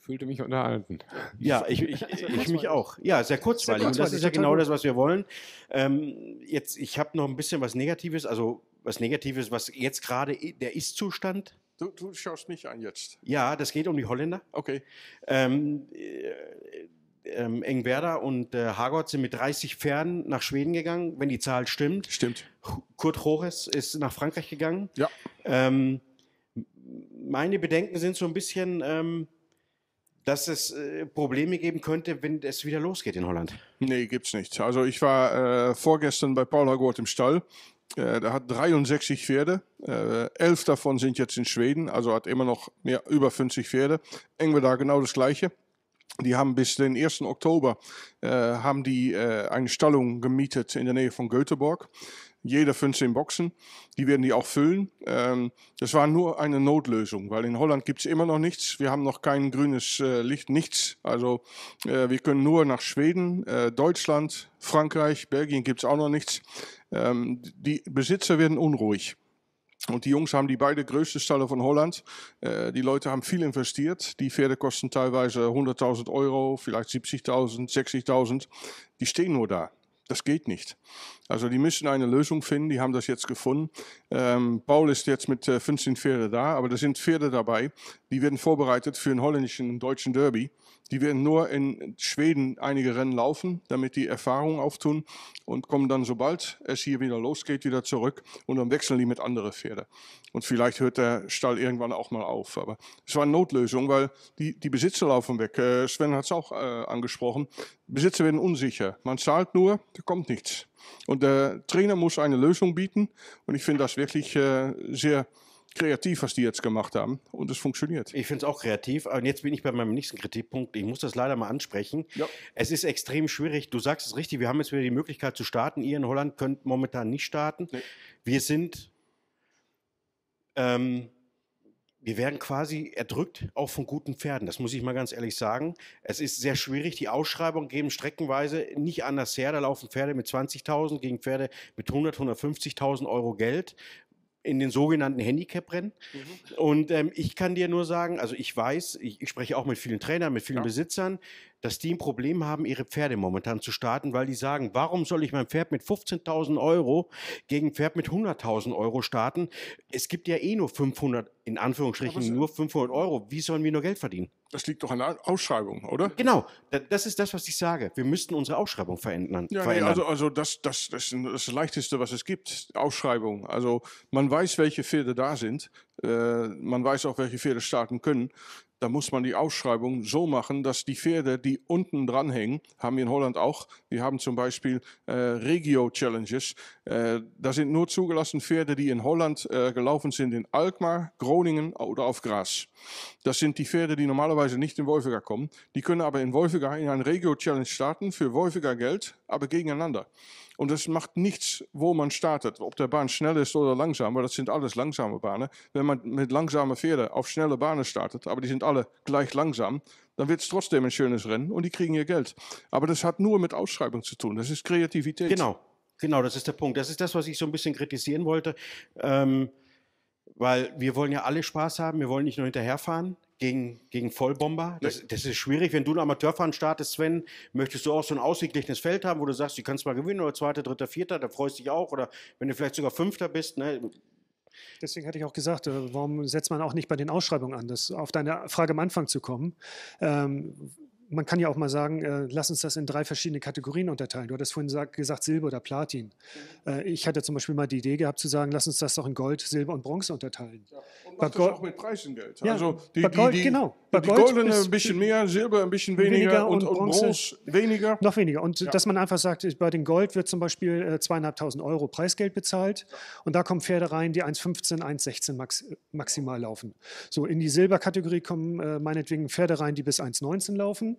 fühlte mich unterhalten. Ja, ich, ich, also, ich mich also, auch. Ja, sehr kurzweilig. Sehr das also, ist ja genau das, was wir wollen. Ähm, jetzt, ich habe noch ein bisschen was Negatives, also was Negatives, was jetzt gerade der Ist-Zustand Du, du, schaust mich an jetzt. Ja, das geht um die Holländer. Okay. Ähm, äh, äh, Engwerder und äh, Hagort sind mit 30 Pferden nach Schweden gegangen, wenn die Zahl stimmt. Stimmt. Kurt Hoches ist nach Frankreich gegangen. Ja. Ähm, meine Bedenken sind so ein bisschen. Ähm, dass es äh, Probleme geben könnte, wenn es wieder losgeht in Holland? Nee, gibt es nicht. Also ich war äh, vorgestern bei Paul Hagort im Stall. Äh, der hat 63 Pferde. Äh, elf davon sind jetzt in Schweden, also hat immer noch ja, über 50 Pferde. Engwe da genau das Gleiche. Die haben bis den 1. Oktober äh, haben die, äh, eine Stallung gemietet in der Nähe von Göteborg jeder 15 Boxen. Die werden die auch füllen. Ähm, das war nur eine Notlösung, weil in Holland gibt es immer noch nichts. Wir haben noch kein grünes äh, Licht, nichts. Also äh, wir können nur nach Schweden, äh, Deutschland, Frankreich, Belgien gibt es auch noch nichts. Ähm, die Besitzer werden unruhig. Und die Jungs haben die beide größte Stallen von Holland. Äh, die Leute haben viel investiert. Die Pferde kosten teilweise 100.000 Euro, vielleicht 70.000, 60.000. Die stehen nur da. Das geht nicht. Also die müssen eine Lösung finden, die haben das jetzt gefunden. Ähm, Paul ist jetzt mit äh, 15 Pferde da, aber da sind Pferde dabei, die werden vorbereitet für einen holländischen und deutschen Derby. Die werden nur in Schweden einige Rennen laufen, damit die Erfahrung auftun und kommen dann, sobald es hier wieder losgeht, wieder zurück und dann wechseln die mit andere Pferde. Und vielleicht hört der Stall irgendwann auch mal auf. Aber es war eine Notlösung, weil die, die Besitzer laufen weg. Äh, Sven hat es auch äh, angesprochen. Besitzer werden unsicher. Man zahlt nur, da kommt nichts. Und der Trainer muss eine Lösung bieten. Und ich finde das wirklich äh, sehr kreativ, was die jetzt gemacht haben. Und es funktioniert. Ich finde es auch kreativ. Und jetzt bin ich bei meinem nächsten Kritikpunkt. Ich muss das leider mal ansprechen. Ja. Es ist extrem schwierig. Du sagst es richtig. Wir haben jetzt wieder die Möglichkeit zu starten. Ihr in Holland könnt momentan nicht starten. Nee. Wir sind. Ähm, wir werden quasi erdrückt, auch von guten Pferden. Das muss ich mal ganz ehrlich sagen. Es ist sehr schwierig. Die Ausschreibungen geben streckenweise nicht anders her. Da laufen Pferde mit 20.000 gegen Pferde mit 100, 150.000 Euro Geld, in den sogenannten Handicap-Rennen. Mhm. Und ähm, ich kann dir nur sagen, also ich weiß, ich, ich, spreche auch mit vielen Trainern, mit vielen ja. Besitzern, dass die ein Problem haben, ihre Pferde momentan zu starten, weil die sagen, warum soll ich mein Pferd mit 15.000 Euro gegen ein Pferd mit 100.000 Euro starten? Es gibt ja eh nur 500, in Anführungsstrichen, nur 500 Euro. Wie sollen wir nur Geld verdienen? Das liegt doch an der Ausschreibung, oder? Genau, das ist das, was ich sage. Wir müssten unsere Ausschreibung verändern. Ja, verändern. Nee, also, also das, das, das ist das Leichteste, was es gibt, Ausschreibung. Also man weiß, welche Pferde da sind. Äh, man weiß auch, welche Pferde starten können da muss man die Ausschreibung so machen, dass die Pferde, die unten dranhängen, haben wir in Holland auch, wir haben zum Beispiel äh, Regio-Challenges. Äh, da sind nur zugelassen Pferde, die in Holland äh, gelaufen sind, in Alkmaar, Groningen oder auf Gras. Das sind die Pferde, die normalerweise nicht in Wolfiger kommen. Die können aber in Wolfiger in ein Regio-Challenge starten für Wolfiger Geld, aber gegeneinander. Und das macht nichts, wo man startet, ob der Bahn schnell ist oder langsam, weil das sind alles langsame Bahnen. Wenn man mit langsamen Pferden auf schnelle Bahnen startet, aber die sind alle gleich langsam, dann wird es trotzdem ein schönes Rennen und die kriegen ihr Geld. Aber das hat nur mit Ausschreibung zu tun. Das ist Kreativität. Genau, genau, das ist der Punkt. Das ist das, was ich so ein bisschen kritisieren wollte. Ähm, weil wir wollen ja alle Spaß haben, wir wollen nicht nur hinterherfahren gegen, gegen Vollbomber. Das, das ist schwierig. Wenn du ein Amateurfahren startest, Sven, möchtest du auch so ein ausgeglichenes Feld haben, wo du sagst, du kannst mal gewinnen oder zweiter, dritter, vierter, da freust du dich auch. Oder wenn du vielleicht sogar fünfter bist, ne, Deswegen hatte ich auch gesagt, äh, warum setzt man auch nicht bei den Ausschreibungen an, das auf deine Frage am Anfang zu kommen. Ähm, man kann ja auch mal sagen, äh, lass uns das in drei verschiedene Kategorien unterteilen. Du hattest vorhin sag, gesagt, Silber oder Platin. Mhm. Äh, ich hatte zum Beispiel mal die Idee gehabt zu sagen, lass uns das doch in Gold, Silber und Bronze unterteilen. Ja, und das auch mit Preisengeld. Ja, also die, bei Gold, die, genau. die, genau. Bei die Gold Goldene ein bisschen mehr, Silber ein bisschen weniger, weniger und, und, Bronze, Bronze weniger. Noch weniger. Und ja. dass man einfach sagt, bei dem Gold wird zum Beispiel äh, zweieinhalbtausend Euro Preisgeld bezahlt ja. und da kommen Pferde rein, die 1,15, 1,16 max, maximal laufen. So, in die Silberkategorie kommen äh, meinetwegen Pferde rein, die bis 1,19 laufen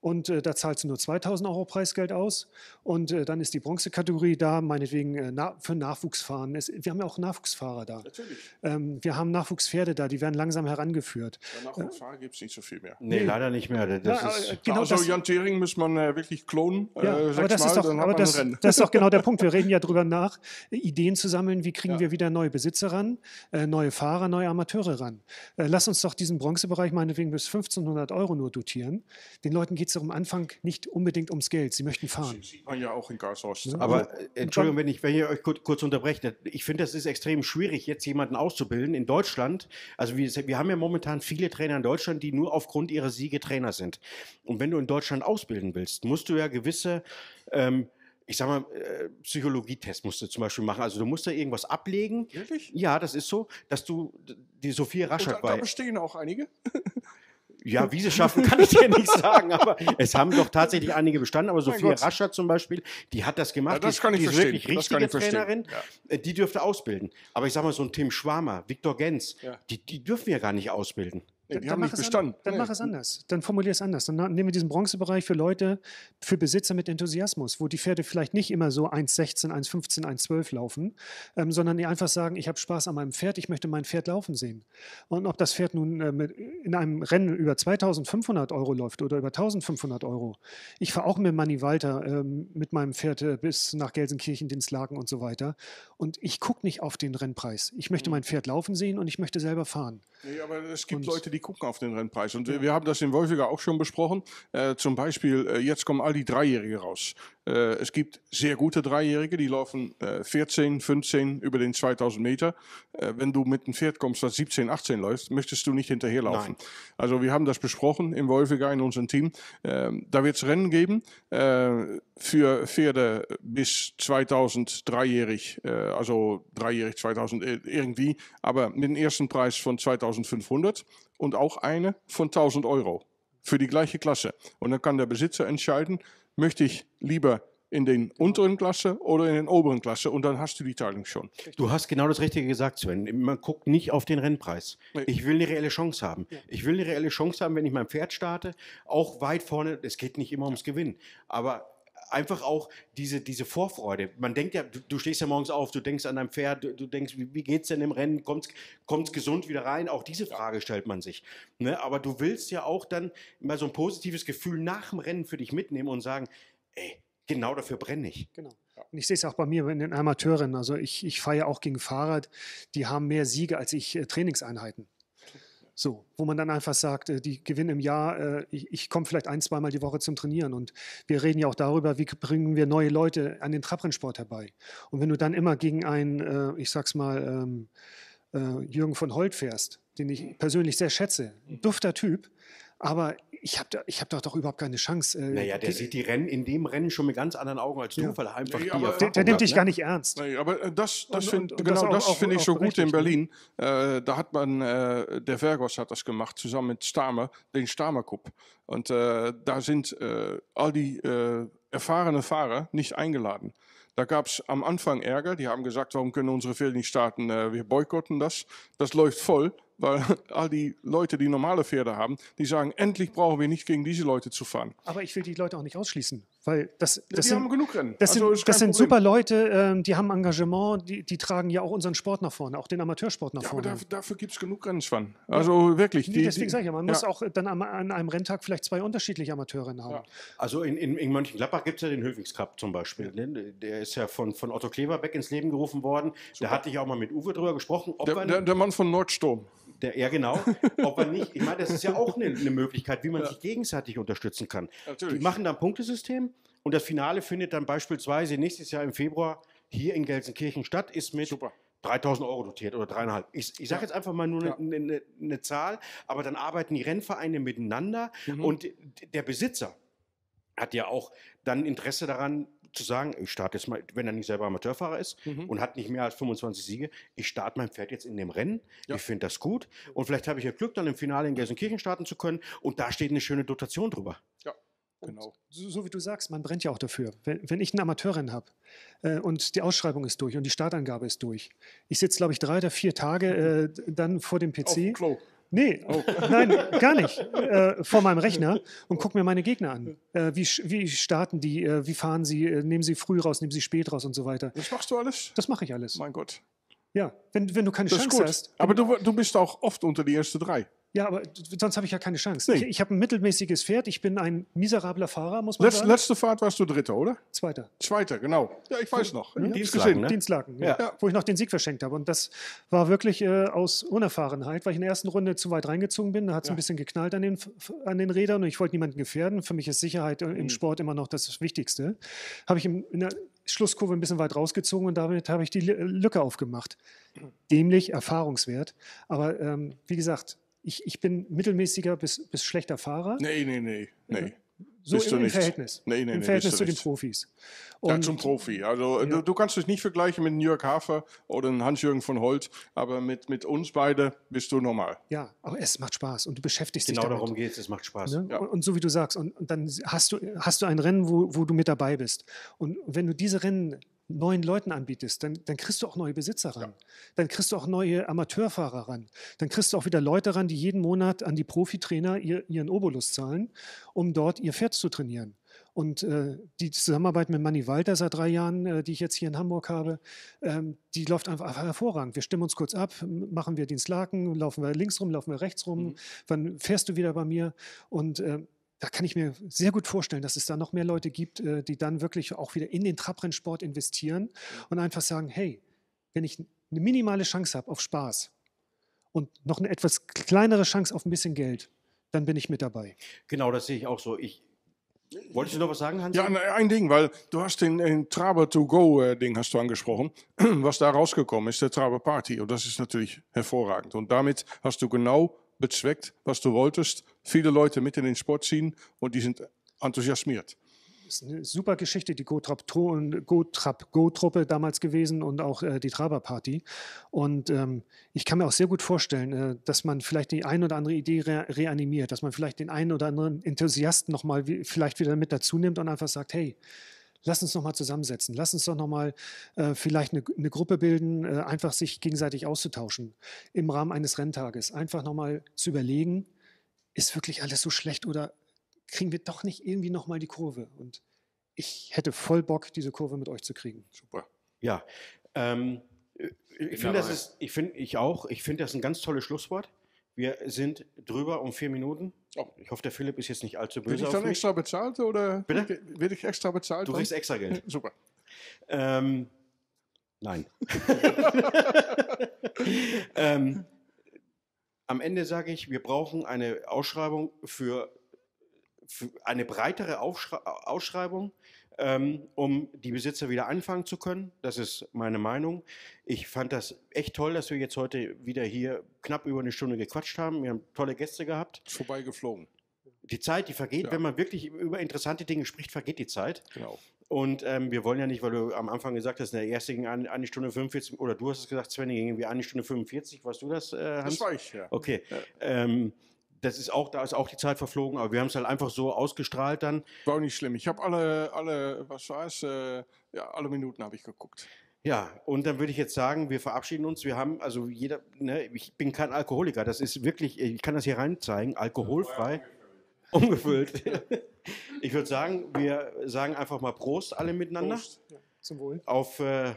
und äh, da zahlst du nur 2000 Euro Preisgeld aus und äh, dann ist die Bronzekategorie da, meinetwegen äh, na, für Nachwuchsfahren. Es, wir haben ja auch Nachwuchsfahrer da. Natürlich. Ähm, wir haben Nachwuchspferde da, die werden langsam herangeführt. Ja, äh, Nachwuchsfahrer gibt es nicht so viel mehr. Nee, nee. leider nicht mehr. Das ja, ist äh, also genau also das, Jan Thering muss man äh, wirklich klonen. Ja, aber das, Mal, ist doch, aber das, das, ist doch genau der Punkt. Wir reden ja darüber nach, Ideen zu sammeln, wie kriegen ja. wir wieder neue Besitzer ran, neue Fahrer, neue Amateure ran. lass uns doch diesen Bronzebereich meinetwegen bis 1500 Euro nur dotieren. Den Leuten geht geht es am Anfang nicht unbedingt ums Geld. Sie möchten fahren. Sie sieht man ja auch in Gasos. Aber äh, Entschuldigung, wenn ich, wenn ich euch kurz, kurz unterbreche. Ne, ich finde, das ist extrem schwierig, jetzt jemanden auszubilden in Deutschland. Also wir, wir haben ja momentan viele Trainer in Deutschland, die nur aufgrund ihrer Siege Trainer sind. Und wenn du in Deutschland ausbilden willst, musst du ja gewisse ähm, ich sag mal, äh, Psychologietest musst du zum Beispiel machen. Also du musst da irgendwas ablegen. Wirklich? Ja, das ist so, dass du die Sophie Raschert Und da, bei. Da bestehen auch einige. ja, wie sie schaffen, kann ich dir nicht sagen, aber es haben doch tatsächlich einige bestanden, aber Sophia Rascher zum Beispiel, die hat das gemacht. Ja, das kann ich die, die verstehen. ist wirklich richtige Trainerin, ja. Äh, die dürfte ausbilden. Aber ich sag mal, so ein Tim Schwamer, Viktor Gens, ja. die, die dürfen ja gar nicht ausbilden. Nee, dann, mach es, an, dann nee. mach es anders. Dann formulier es anders. Dann nehmen wir diesen Bronzebereich für Leute, für Besitzer mit Enthusiasmus, wo die Pferde vielleicht nicht immer so 1,16, 1,15, 1,12 laufen, ähm, sondern die einfach sagen, ich habe Spaß an meinem Pferd, ich möchte mein Pferd laufen sehen. Und ob das Pferd nun äh, mit, in einem Rennen über 2500 Euro läuft oder über 1500 Euro. Ich fahre auch mit Manni Walter ähm, mit meinem Pferd äh, bis nach Gelsenkirchen, Dinslaken und so weiter. Und ich gucke nicht auf den Rennpreis. Ich möchte mhm. mein Pferd laufen sehen und ich möchte selber fahren. Nee, aber es gibt und, Leute, die die gucken auf den Rennpreis. Und wir, äh, wir haben das in Wolfiger auch schon besprochen. Äh, zum Beispiel, äh, jetzt kommen all die Dreijährige raus. Eh, es gibt sehr gute Dreijährige, die laufen 14, 15 über den 2000 Meter. Eh, wenn du mit einem Pferd kommst, das 17, 18 läuft, möchtest du nicht hinterherlaufen. Nein. Also wir haben das besprochen im Wolfiger in unserem Team. Eh, da wird es Rennen geben für Pferde bis 2000 dreijährig, also dreijährig 2000 irgendwie, aber mit dem ersten Preis von 2500 und auch eine von 1000 Euro für die gleiche Klasse. Und dann kann der Besitzer entscheiden, möchte ich lieber in den unteren Klasse oder in den oberen Klasse und dann hast du die Teilung schon. Du hast genau das Richtige gesagt, Sven. Man guckt nicht auf den Rennpreis. Nee. Ich will eine reelle Chance haben. Ja. Ich will eine reelle Chance haben, wenn ich mein Pferd starte, auch weit vorne. Es geht nicht immer ums Gewinn, aber einfach auch diese, diese Vorfreude. Man denkt ja, du, du stehst ja morgens auf, du denkst an dein Pferd, du, du denkst, wie, wie geht's denn im Rennen, kommt's, kommt's gesund wieder rein? Auch diese Frage stellt man sich. Ne? Aber du willst ja auch dann mal so ein positives Gefühl nach dem Rennen für dich mitnehmen und sagen, ey, genau dafür brenne ich. Genau. Und ich sehe es auch bei mir in den Amateuren. Also ich, ich fahre ja auch gegen Fahrrad, die haben mehr Siege als ich äh, Trainingseinheiten. So, wo man dann einfach sagt, äh, die gewinnen im Jahr, äh, ich, ich komme vielleicht ein, zweimal die Woche zum Trainieren. Und wir reden ja auch darüber, wie bringen wir neue Leute an den Trabrennsport herbei. Und wenn du dann immer gegen einen, äh, ich sag's mal, ähm, Jürgen von Holt fährst, den ich persönlich sehr schätze, ein mhm. dufter Typ, aber ich habe ich hab da doch überhaupt keine Chance. Äh, naja, der sieht die Rennen in dem Rennen schon mit ganz anderen Augen als du, ja. weil er einfach nee, aber, der, der, nimmt dich ne? gar nicht ernst. Nee, aber äh, genau das, das finde genau, das auch, finde ich so gut in ne? Berlin. Ne? Äh, da hat man, äh, der Vergos hat das gemacht, zusammen mit Stamer, den Stamer Cup. Und äh, da sind äh, all die erfahrenen Fahrer nicht eingeladen. Da gab es am Anfang Ärger. Die haben gesagt, warum können unsere Pferde nicht starten? wir boykotten das. Das läuft voll weil all die Leute, die normale Pferde haben, die sagen, endlich brauchen wir nicht gegen diese Leute zu fahren. Aber ich will die Leute auch nicht ausschließen, weil das, das die sind, haben genug Rennen. Das, also sind, das sind, super Leute, ähm, die haben Engagement, die, die, tragen ja auch unseren Sport nach vorne, auch den Amateursport nach ja, vorne. Aber dafür gibt es genug Rennen, Also ja. wirklich. Nee, deswegen sage ich ja, man ja. muss auch dann an, an einem Renntag vielleicht zwei unterschiedliche Amateurrennen haben. Also in, in, in Mönchengladbach gibt es ja den Höfingscup zum Beispiel. Ne? Der ist ja von, von Otto Kleberbeck ins Leben gerufen worden. Super. Da hatte ich auch mal mit Uwe drüber gesprochen. Der, der, der Mann von Nordsturm. Der, ja, genau. Ob er nicht, ich meine, das ist ja auch eine, eine Möglichkeit, wie man ja. sich gegenseitig unterstützen kann. Natürlich. Die machen dann ein Punktesystem und das Finale findet dann beispielsweise nächstes Jahr im Februar hier in Gelsenkirchen statt, ist mit Super. 3000 Euro dotiert oder dreieinhalb. Ich, ich sage ja. jetzt einfach mal nur ja. eine, eine, eine Zahl, aber dann arbeiten die Rennvereine miteinander mhm. und der Besitzer hat ja auch dann Interesse daran, zu sagen, ich starte jetzt mal, wenn er nicht selber Amateurfahrer ist mhm. und hat nicht mehr als 25 Siege, ich starte mein Pferd jetzt in dem Rennen. Ja. Ich finde das gut. Und vielleicht habe ich ja Glück, dann im Finale in Gelsenkirchen starten zu können. Und da steht eine schöne Dotation drüber. Ja. Genau. So, so, wie du sagst, man brennt ja auch dafür. Wenn, wenn ich ein Amateurrennen habe äh, und die Ausschreibung ist durch und die Startangabe ist durch, ich sitze, glaube ich, drei oder vier Tage mhm. äh, dann vor dem PC. Auf Klo. Nee, oh. nein, gar nicht. Äh, vor meinem Rechner und guck mir meine Gegner an. Äh, wie, wie starten die, äh, wie fahren sie, äh, nehmen sie früh raus, nehmen sie spät raus und so weiter. Das machst du alles? Das mache ich alles. Mein Gott. Ja, wenn, wenn du keine das Chance hast. Aber du, du bist auch oft unter die ersten drei. Ja, aber sonst habe ich ja keine Chance. Nee. Ich, ich habe ein mittelmäßiges Pferd, ich bin ein miserabler Fahrer, muss man Letz, sagen. Letzte Fahrt warst du Dritter, oder? Zweiter. Zweiter, genau. Ja, ich weiß noch. Mhm. Dienstlaken, ne? Dienstlaken ja. Ja. wo ich noch den Sieg verschenkt habe. Und das war wirklich äh, aus Unerfahrenheit, weil ich in der ersten Runde zu weit reingezogen bin. Da hat es ja. ein bisschen geknallt an den, an den Rädern und ich wollte niemanden gefährden. Für mich ist Sicherheit äh, mhm. im Sport immer noch das Wichtigste. Habe ich in der Schlusskurve ein bisschen weit rausgezogen und damit habe ich die Lücke aufgemacht. Dämlich, erfahrungswert. Aber ähm, wie gesagt, ich, ich bin mittelmäßiger bis, bis schlechter Fahrer. Nee, nee, nee, nee. So bist im, im Verhältnis. Nee, nee, Im nee, Verhältnis zu nicht. den Profis. Und ja, zum Profi. Also ja. du, du, kannst dich nicht vergleichen mit Jörg Hafer oder Hans-Jürgen von Holt, aber mit, mit uns beide bist du normal. Ja, aber es macht Spaß und du beschäftigst genau dich Genau darum geht es, es macht Spaß. Ne? Ja. Und, und, so wie du sagst, und, und, dann hast du, hast du ein Rennen, wo, wo du mit dabei bist. Und wenn du diese Rennen neuen Leuten anbietest, dann, dann kriegst du auch neue Besitzer ran. Ja. Dann kriegst du auch neue Amateurfahrer ran. Dann kriegst du auch wieder Leute ran, die jeden Monat an die Profitrainer ihr, ihren Obolus zahlen, um dort ihr Pferd zu trainieren. Und äh, die Zusammenarbeit mit Manni Walter seit drei Jahren, äh, die ich jetzt hier in Hamburg habe, ähm, die läuft einfach hervorragend. Wir stimmen uns kurz ab, machen wir Dienstlaken, laufen wir links rum, laufen wir rechts rum, mhm. wann fährst du wieder bei mir? Und äh, da kann ich mir sehr gut vorstellen, dass es da noch mehr Leute gibt, äh, die dann wirklich auch wieder in den Trabrennsport investieren und einfach sagen, hey, wenn ich eine minimale Chance habe auf Spaß und noch eine etwas kleinere Chance auf ein bisschen Geld, dann bin ich mit dabei. Genau, das sehe ich auch so. Ich Wolltest du noch was sagen, Hans? Ja, ein Ding, weil du hast den, den Traber to go äh, Ding hast du angesprochen. Was da rausgekommen ist, der Traber Party. Und das ist natürlich hervorragend. Und damit hast du genau bezweckt, was du wolltest. Viele Leute mit in den Sport ziehen und die sind enthusiasmiert. Das ist eine super Geschichte, die go trap Go truppe damals gewesen und auch äh, die Traber-Party. Und ähm, ich kann mir auch sehr gut vorstellen, äh, dass man vielleicht die ein oder andere Idee re reanimiert, dass man vielleicht den einen oder anderen Enthusiasten nochmal vielleicht wieder mit dazu nimmt und einfach sagt, hey, lass uns nochmal zusammensetzen, lass uns doch nochmal äh, vielleicht eine, eine, Gruppe bilden, äh, einfach sich gegenseitig auszutauschen im Rahmen eines Renntages. Einfach nochmal zu überlegen, ist wirklich alles so schlecht oder kriegen wir doch nicht irgendwie nochmal die Kurve? Und ich hätte voll Bock, diese Kurve mit euch zu kriegen. Super. Ja. Ähm, äh, ich finde, das ist, ich finde, ich auch, ich finde, das ist ein ganz tolles Schlusswort. Wir sind drüber um vier Minuten. Oh. Ich hoffe, der Philipp ist jetzt nicht allzu böse. Bin ich dann mich. extra bezahlt oder? Bitte? Werde ich extra bezahlt? Du kriegst extra Geld. Super. Ähm, nein. ähm, am Ende sage ich, wir brauchen eine Ausschreibung für, für eine breitere Aufschrei Ausschreibung ähm, um die Besitzer wieder anfangen zu können. Das ist meine Meinung. Ich fand das echt toll, dass wir jetzt heute wieder hier knapp über eine Stunde gequatscht haben. Wir haben tolle Gäste gehabt. Vorbeigeflogen. Die Zeit, die vergeht, ja. wenn man wirklich über interessante Dinge spricht, vergeht die Zeit. Genau. Und ähm, wir wollen ja nicht, weil du am Anfang gesagt hast, in der ersten ging eine, eine Stunde 45, oder du hast es gesagt, Sven, ging irgendwie eine Stunde 45, warst du das, äh, Hans? Das war ich, ja. Okay. Ja. Ähm, das ist auch, da ist auch die Zeit verflogen, aber wir haben es halt einfach so ausgestrahlt dann. War auch nicht schlimm. Ich habe alle, alle, was war äh, ja, alle Minuten habe ich geguckt. Ja, und dann würde ich jetzt sagen, wir verabschieden uns. Wir haben, also jeder, ne, ich bin kein Alkoholiker, das ist wirklich, ich kann das hier rein zeigen, alkoholfrei, umgefüllt. ich würde sagen, wir sagen einfach mal Prost alle miteinander. Prost. Ja, zum Wohl. Auf äh,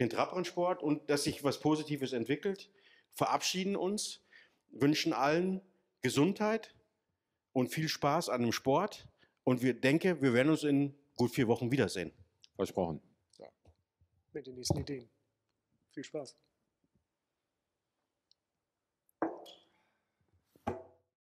den Traprensport und dass sich was Positives entwickelt. Verabschieden uns wünschen allen Gesundheit und viel Spaß an dem Sport. Und wir denke, wir werden uns in gut vier Wochen wiedersehen. Versprochen. Ja. Mit den nächsten Ideen. Viel Spaß.